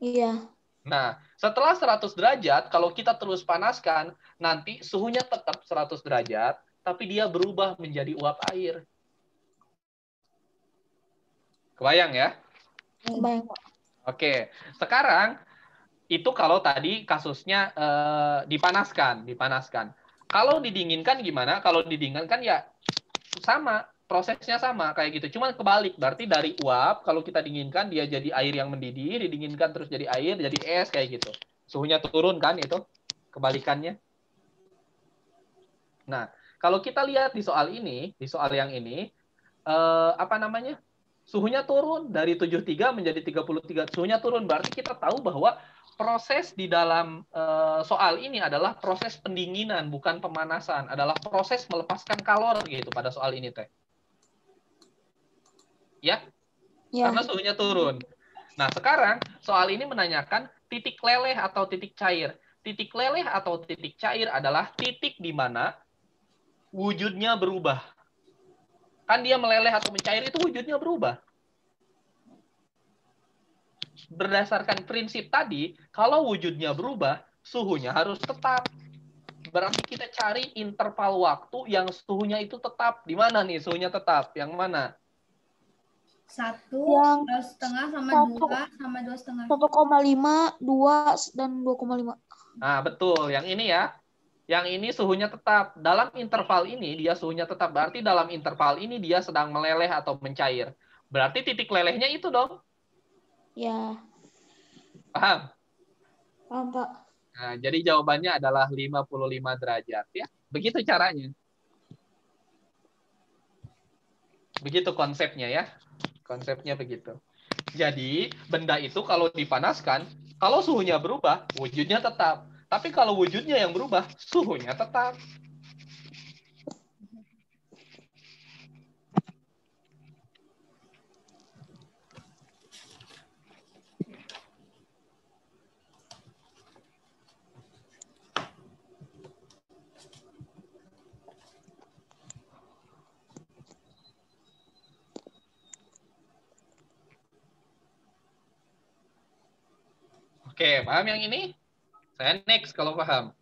Iya. Nah, setelah 100 derajat, kalau kita terus panaskan, nanti suhunya tetap 100 derajat, tapi dia berubah menjadi uap air. Kebayang ya? Kebayang kok. Oke, sekarang itu kalau tadi kasusnya eh, dipanaskan, dipanaskan. Kalau didinginkan gimana? Kalau didinginkan ya sama, prosesnya sama kayak gitu. Cuman kebalik, berarti dari uap kalau kita dinginkan dia jadi air yang mendidih, didinginkan terus jadi air, jadi es kayak gitu. Suhunya turun kan itu kebalikannya. Nah, kalau kita lihat di soal ini, di soal yang ini eh, apa namanya? suhunya turun dari 73 menjadi 33 suhunya turun berarti kita tahu bahwa proses di dalam uh, soal ini adalah proses pendinginan bukan pemanasan adalah proses melepaskan kalor gitu pada soal ini teh ya ya karena suhunya turun nah sekarang soal ini menanyakan titik leleh atau titik cair titik leleh atau titik cair adalah titik di mana wujudnya berubah Kan dia meleleh atau mencair itu wujudnya berubah. Berdasarkan prinsip tadi, kalau wujudnya berubah, suhunya harus tetap. Berarti kita cari interval waktu yang suhunya itu tetap. Di mana nih suhunya tetap? Yang mana? Satu, yang setengah sama satu, dua, sama dua setengah. Satu koma lima, dua, dan dua koma lima. Nah, betul. Yang ini ya. Yang ini suhunya tetap. Dalam interval ini dia suhunya tetap. Berarti dalam interval ini dia sedang meleleh atau mencair. Berarti titik lelehnya itu dong. Ya. Paham? Paham, Pak. Nah, jadi jawabannya adalah 55 derajat ya. Begitu caranya. Begitu konsepnya ya. Konsepnya begitu. Jadi, benda itu kalau dipanaskan, kalau suhunya berubah, wujudnya tetap. Tapi kalau wujudnya yang berubah, suhunya tetap. Oke, paham yang ini? Saya next kalau paham.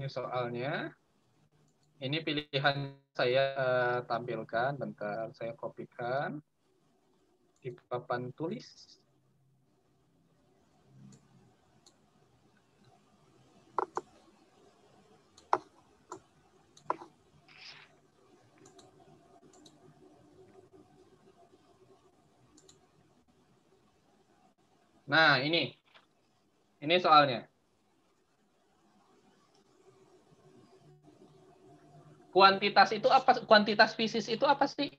Ini soalnya. Ini pilihan saya eh, tampilkan. Bentar, saya kopikan. Di papan tulis. Nah, ini. Ini soalnya. Kuantitas itu apa? Kuantitas fisik itu apa sih?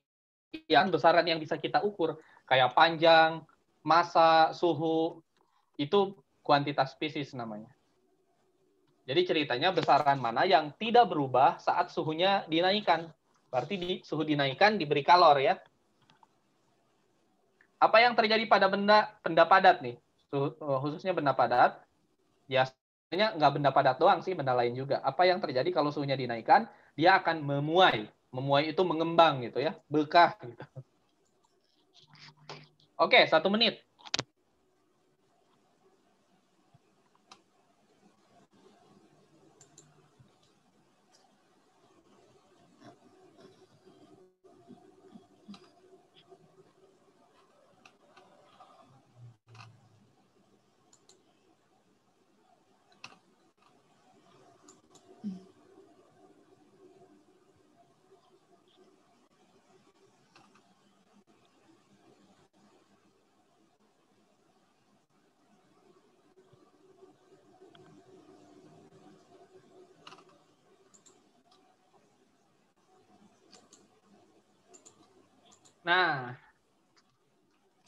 Yang besaran yang bisa kita ukur. Kayak panjang, masa, suhu. Itu kuantitas fisik namanya. Jadi ceritanya besaran mana yang tidak berubah saat suhunya dinaikkan. Berarti di, suhu dinaikkan diberi kalor ya. Apa yang terjadi pada benda benda padat nih? Gitu. Eh, khususnya benda padat, biasanya nggak benda padat doang sih, benda lain juga. Apa yang terjadi kalau suhunya dinaikkan, dia akan memuai. Memuai itu mengembang gitu ya, bekah gitu. Oke, satu menit.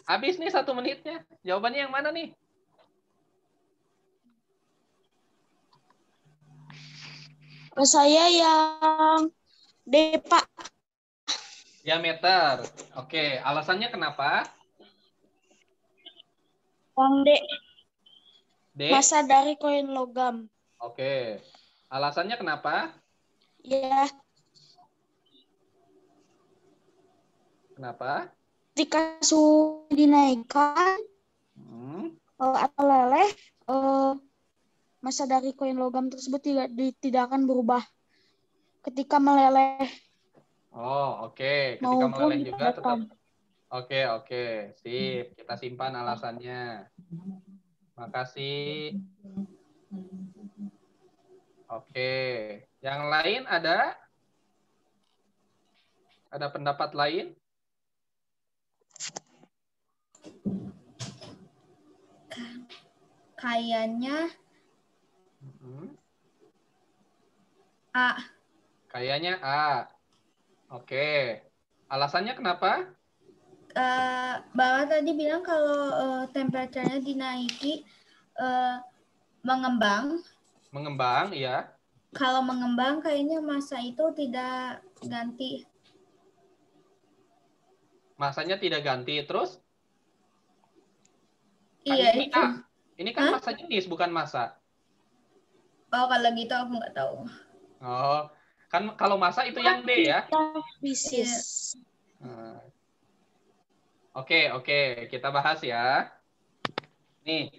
Habis nih satu menitnya. Jawabannya yang mana nih? Saya yang D, Pak. Diameter. Ya, Oke, alasannya kenapa? Yang D. D. Masa dari koin logam. Oke. Alasannya kenapa? Ya. Kenapa? jika suhu dinaikkan hmm. uh, atau leleh uh, masa dari koin logam tersebut tidak di, tidak akan berubah ketika meleleh. Oh, oke. Okay. Ketika Maupun meleleh juga tetap. Oke, okay, oke. Okay. Sip, kita simpan alasannya. Makasih. Oke. Okay. Yang lain ada? Ada pendapat lain? Kayaknya mm-hmm. A. Kayaknya A. Oke. Alasannya kenapa? Uh, Bapak tadi bilang kalau uh, temperaturnya dinaiki uh, mengembang. Mengembang, ya. Kalau mengembang kayaknya masa itu tidak ganti. Masanya tidak ganti, terus? iya, ini, itu... ini kan masa jenis, bukan masa. Oh, kalau gitu aku nggak tahu. Oh, kan kalau masa itu yang D ya? Bisnis. Iya. Ah. Oke, oke, kita bahas ya. Nih,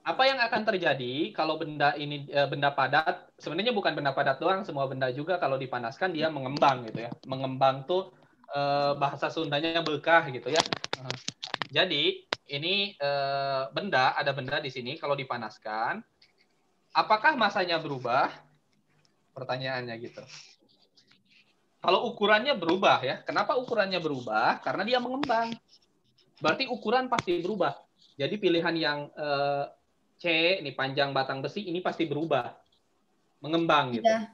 apa yang akan terjadi kalau benda ini eh, benda padat? Sebenarnya bukan benda padat doang, semua benda juga kalau dipanaskan dia mengembang gitu ya. Mengembang tuh eh, bahasa Sundanya bekah gitu ya. Ah. Jadi ini e, benda, ada benda di sini kalau dipanaskan, apakah masanya berubah? Pertanyaannya gitu. Kalau ukurannya berubah ya, kenapa ukurannya berubah? Karena dia mengembang. Berarti ukuran pasti berubah. Jadi pilihan yang e, C, ini panjang batang besi, ini pasti berubah, mengembang gitu. Ya.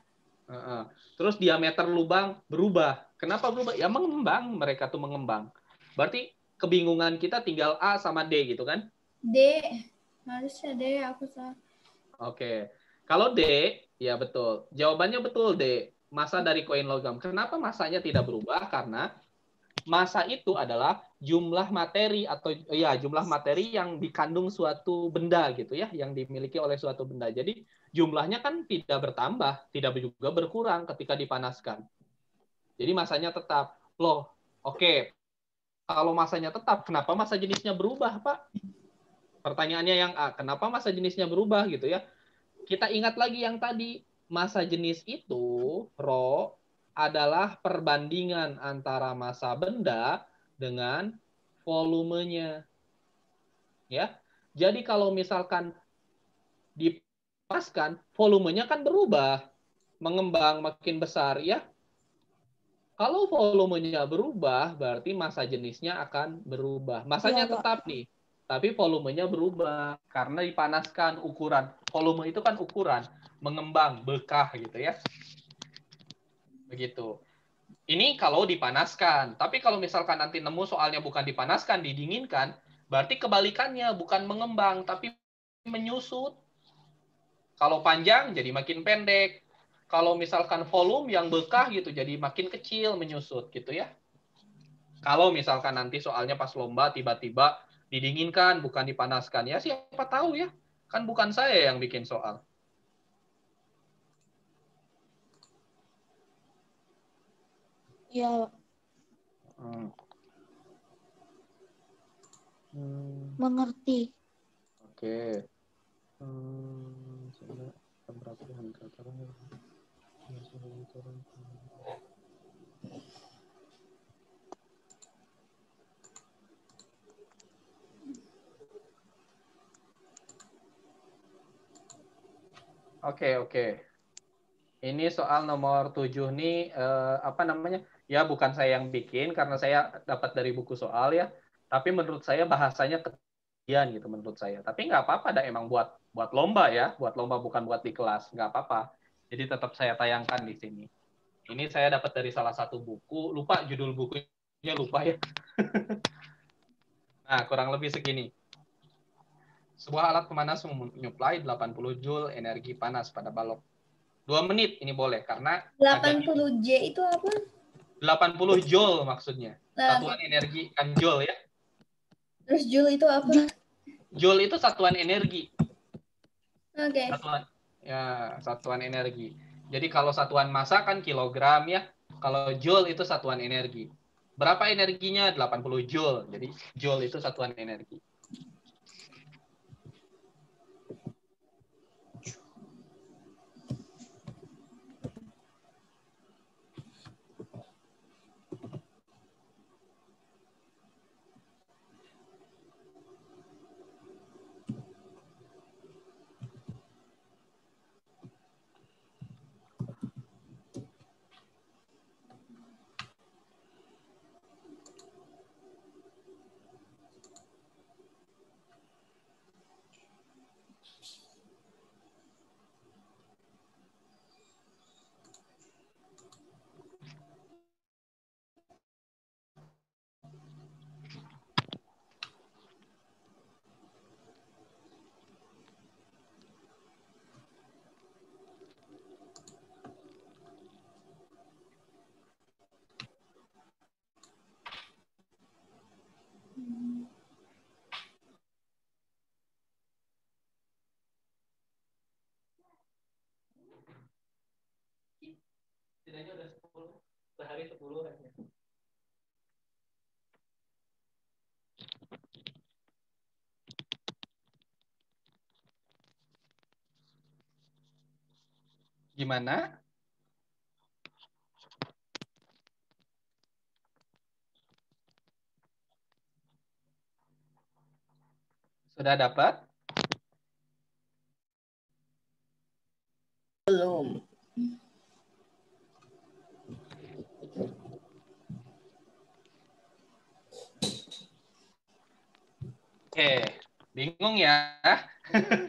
E -e. Terus diameter lubang berubah. Kenapa berubah? Ya mengembang, mereka tuh mengembang. Berarti kebingungan kita tinggal A sama D gitu kan? D. Harusnya D aku salah. Oke. Okay. Kalau D, ya betul. Jawabannya betul D. Masa dari koin logam. Kenapa masanya tidak berubah? Karena masa itu adalah jumlah materi atau ya jumlah materi yang dikandung suatu benda gitu ya yang dimiliki oleh suatu benda. Jadi jumlahnya kan tidak bertambah, tidak juga berkurang ketika dipanaskan. Jadi masanya tetap. Loh, oke, okay, kalau masanya tetap, kenapa masa jenisnya berubah, Pak? Pertanyaannya yang A, kenapa masa jenisnya berubah gitu ya? Kita ingat lagi yang tadi, masa jenis itu, Ro, adalah perbandingan antara masa benda dengan volumenya. Ya. Jadi kalau misalkan dipaskan, volumenya kan berubah, mengembang makin besar ya. Kalau volumenya berubah, berarti masa jenisnya akan berubah. Masanya ya, tetap nih, tapi volumenya berubah karena dipanaskan ukuran. Volume itu kan ukuran, mengembang, bekah gitu ya. Begitu. Ini kalau dipanaskan. Tapi kalau misalkan nanti nemu soalnya bukan dipanaskan, didinginkan, berarti kebalikannya bukan mengembang tapi menyusut. Kalau panjang jadi makin pendek, kalau misalkan volume yang bekah gitu jadi makin kecil menyusut gitu ya. Kalau misalkan nanti soalnya pas lomba tiba-tiba didinginkan bukan dipanaskan ya siapa tahu ya. Kan bukan saya yang bikin soal. Iya. Hmm. Hmm. Mengerti. Oke. Okay. Hmm, Oke, okay, oke. Okay. Ini soal nomor tujuh nih eh, apa namanya? Ya bukan saya yang bikin karena saya dapat dari buku soal ya. Tapi menurut saya bahasanya ketian gitu menurut saya. Tapi nggak apa-apa dah emang buat buat lomba ya, buat lomba bukan buat di kelas, nggak apa-apa. Jadi tetap saya tayangkan di sini. Ini saya dapat dari salah satu buku, lupa judul bukunya lupa ya. nah, kurang lebih segini. Sebuah alat pemanas menyuplai 80 joule energi panas pada balok. Dua menit ini boleh karena 80 J itu apa? 80 joule maksudnya. Nah, satuan energi kan joule ya. Terus joule itu apa? Joule itu satuan energi. Oke. Okay. Satuan Ya, satuan energi. Jadi kalau satuan massa kan kilogram ya. Kalau joule itu satuan energi. Berapa energinya? 80 joule. Jadi joule itu satuan energi. setidaknya udah 10 sehari 10 aja gimana Sudah dapat? Belum. Bingung ya?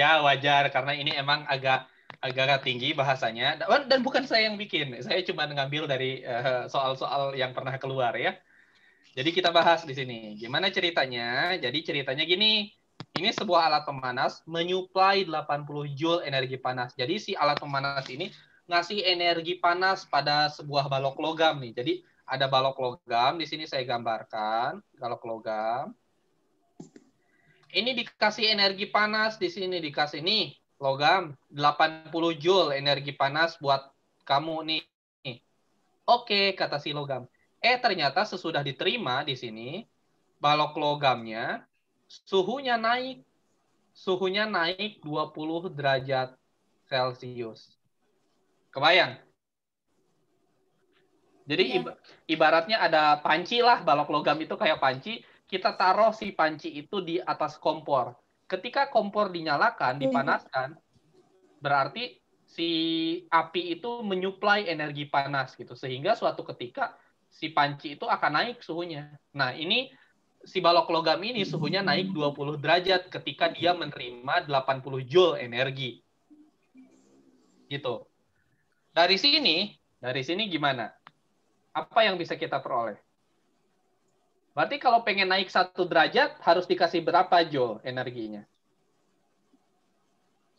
ya wajar karena ini emang agak agak tinggi bahasanya dan bukan saya yang bikin. Saya cuma ngambil dari eh, soal-soal uh, yang pernah keluar ya. Jadi kita bahas di sini. Gimana ceritanya? Jadi ceritanya gini. Ini sebuah alat pemanas menyuplai 80 joule energi panas. Jadi si alat pemanas ini ngasih energi panas pada sebuah balok logam nih. Jadi ada balok logam di sini saya gambarkan balok logam ini dikasih energi panas di sini dikasih nih logam 80 joule energi panas buat kamu nih. Oke, kata si logam. Eh ternyata sesudah diterima di sini balok logamnya suhunya naik. Suhunya naik 20 derajat Celcius. Kebayang? Jadi ya. ibaratnya ada panci lah balok logam itu kayak panci kita taruh si panci itu di atas kompor. Ketika kompor dinyalakan, iya. dipanaskan, berarti si api itu menyuplai energi panas gitu. Sehingga suatu ketika si panci itu akan naik suhunya. Nah, ini si balok logam ini suhunya naik 20 hmm. derajat ketika dia menerima 80 joule energi. Gitu. Dari sini, dari sini gimana? Apa yang bisa kita peroleh? Berarti kalau pengen naik satu derajat harus dikasih berapa Jo energinya?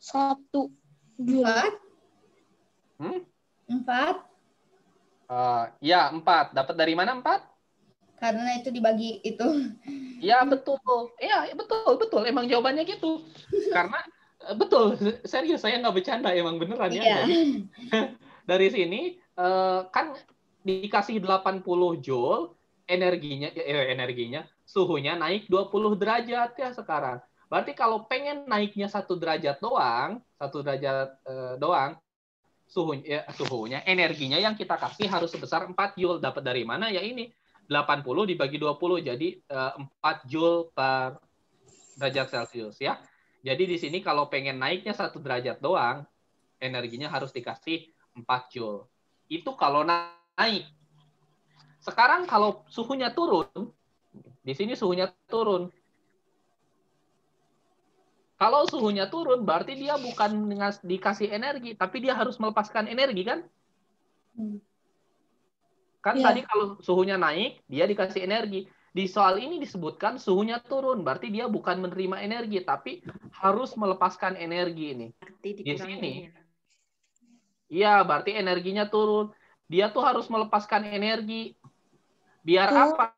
Satu, dua, hmm? empat. Uh, ya empat. Dapat dari mana empat? Karena itu dibagi itu. Ya betul. ya betul betul. Emang jawabannya gitu. Karena eh, betul. Serius saya nggak bercanda. Emang beneran ya. iya. ya. dari sini eh, kan dikasih 80 joule energinya ya, eh, energinya suhunya naik 20 derajat ya sekarang. Berarti kalau pengen naiknya satu derajat doang, satu derajat eh, doang, suhunya, ya suhunya, energinya yang kita kasih harus sebesar 4 joule. Dapat dari mana? Ya ini 80 dibagi 20 jadi eh, 4 joule per derajat Celcius ya. Jadi di sini kalau pengen naiknya satu derajat doang, energinya harus dikasih 4 joule. Itu kalau naik sekarang kalau suhunya turun, di sini suhunya turun. Kalau suhunya turun, berarti dia bukan dikasih energi, tapi dia harus melepaskan energi kan? Hmm. Kan yeah. tadi kalau suhunya naik, dia dikasih energi. Di soal ini disebutkan suhunya turun, berarti dia bukan menerima energi, tapi harus melepaskan energi ini. Di sini, iya, berarti energinya turun. Dia tuh harus melepaskan energi. Biar apa?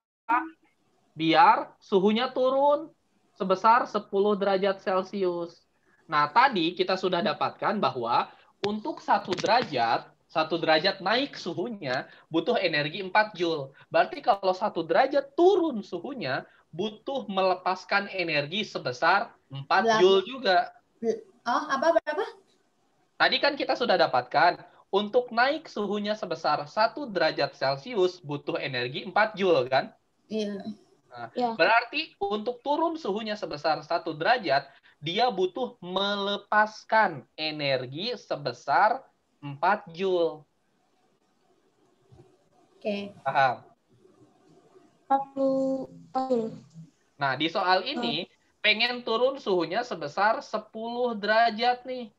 Biar suhunya turun sebesar 10 derajat Celcius. Nah, tadi kita sudah dapatkan bahwa untuk satu derajat, satu derajat naik suhunya butuh energi 4 Joule. Berarti kalau satu derajat turun suhunya, butuh melepaskan energi sebesar 4 Joule juga. Oh, apa berapa? Tadi kan kita sudah dapatkan untuk naik suhunya sebesar 1 derajat Celcius butuh energi 4 Joule kan? Iya. Nah, ya. Berarti untuk turun suhunya sebesar 1 derajat, dia butuh melepaskan energi sebesar 4 Joule. Oke. Paham? 40 Joule. Nah, di soal ini oh. pengen turun suhunya sebesar 10 derajat nih.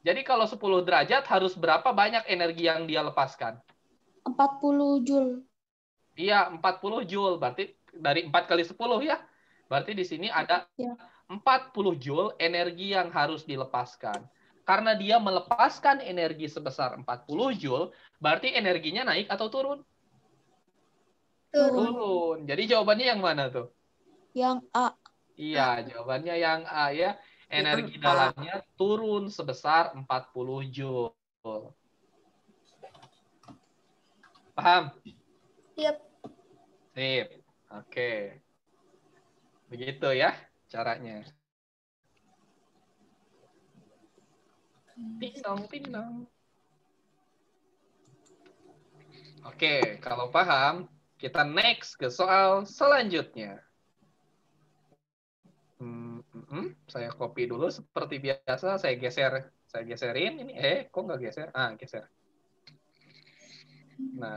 Jadi kalau 10 derajat harus berapa banyak energi yang dia lepaskan? 40 joule. Iya, 40 joule. Berarti dari 4 kali 10 ya. Berarti di sini ada ya. 40 joule energi yang harus dilepaskan. Karena dia melepaskan energi sebesar 40 joule, berarti energinya naik atau turun? Turun. turun. Jadi jawabannya yang mana tuh? Yang A. Iya, jawabannya yang A ya. Kan energi dalamnya turun sebesar 40 joule. Paham? Yep. Sip. Oke. Okay. Begitu ya caranya. Pinong, pinong. Oke, kalau paham, kita next ke soal selanjutnya. Hmm. Hmm, saya copy dulu seperti biasa, saya geser, saya geserin ini. Eh, kok nggak geser? Ah, geser. Nah,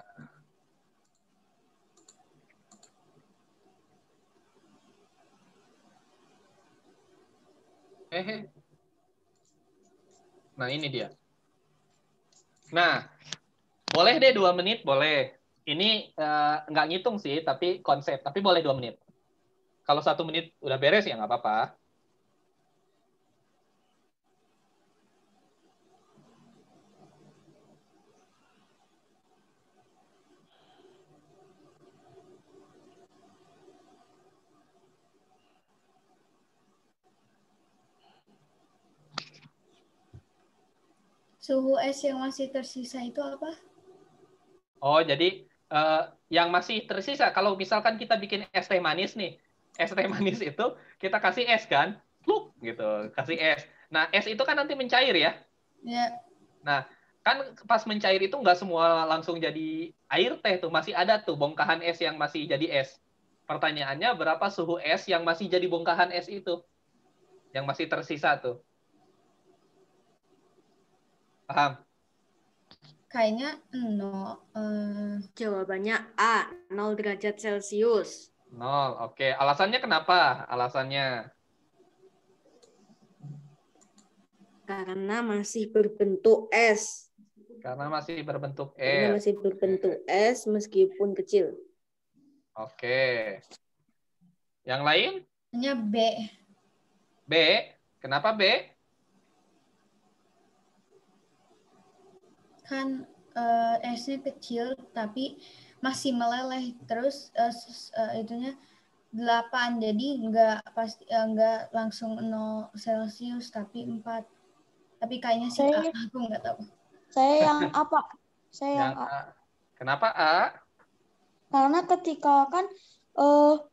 eh, eh. nah ini dia. Nah, boleh deh dua menit, boleh. Ini uh, ngitung sih, tapi konsep. Tapi boleh dua menit. Kalau satu menit udah beres ya nggak apa-apa. suhu es yang masih tersisa itu apa? Oh, jadi uh, yang masih tersisa kalau misalkan kita bikin es teh manis nih. Es teh manis itu kita kasih es kan? luk gitu, kasih es. Nah, es itu kan nanti mencair ya? Iya. Nah, kan pas mencair itu nggak semua langsung jadi air teh tuh, masih ada tuh bongkahan es yang masih jadi es. Pertanyaannya berapa suhu es yang masih jadi bongkahan es itu? Yang masih tersisa tuh paham? Kayaknya nol. Uh... Jawabannya A, 0 derajat Celcius. 0, oke. Okay. Alasannya kenapa? Alasannya? Karena masih berbentuk es. Karena masih berbentuk es. Karena masih berbentuk es meskipun kecil. Oke. Okay. Yang lain? Hanya B. B? Kenapa B? misalkan uh, eh, SD kecil tapi masih meleleh terus uh, uh, itunya 8 jadi nggak pasti nggak langsung 0 celcius tapi 4 tapi kayaknya sih saya, A, aku nggak tahu saya yang apa saya yang, yang A. A. kenapa A karena ketika kan uh,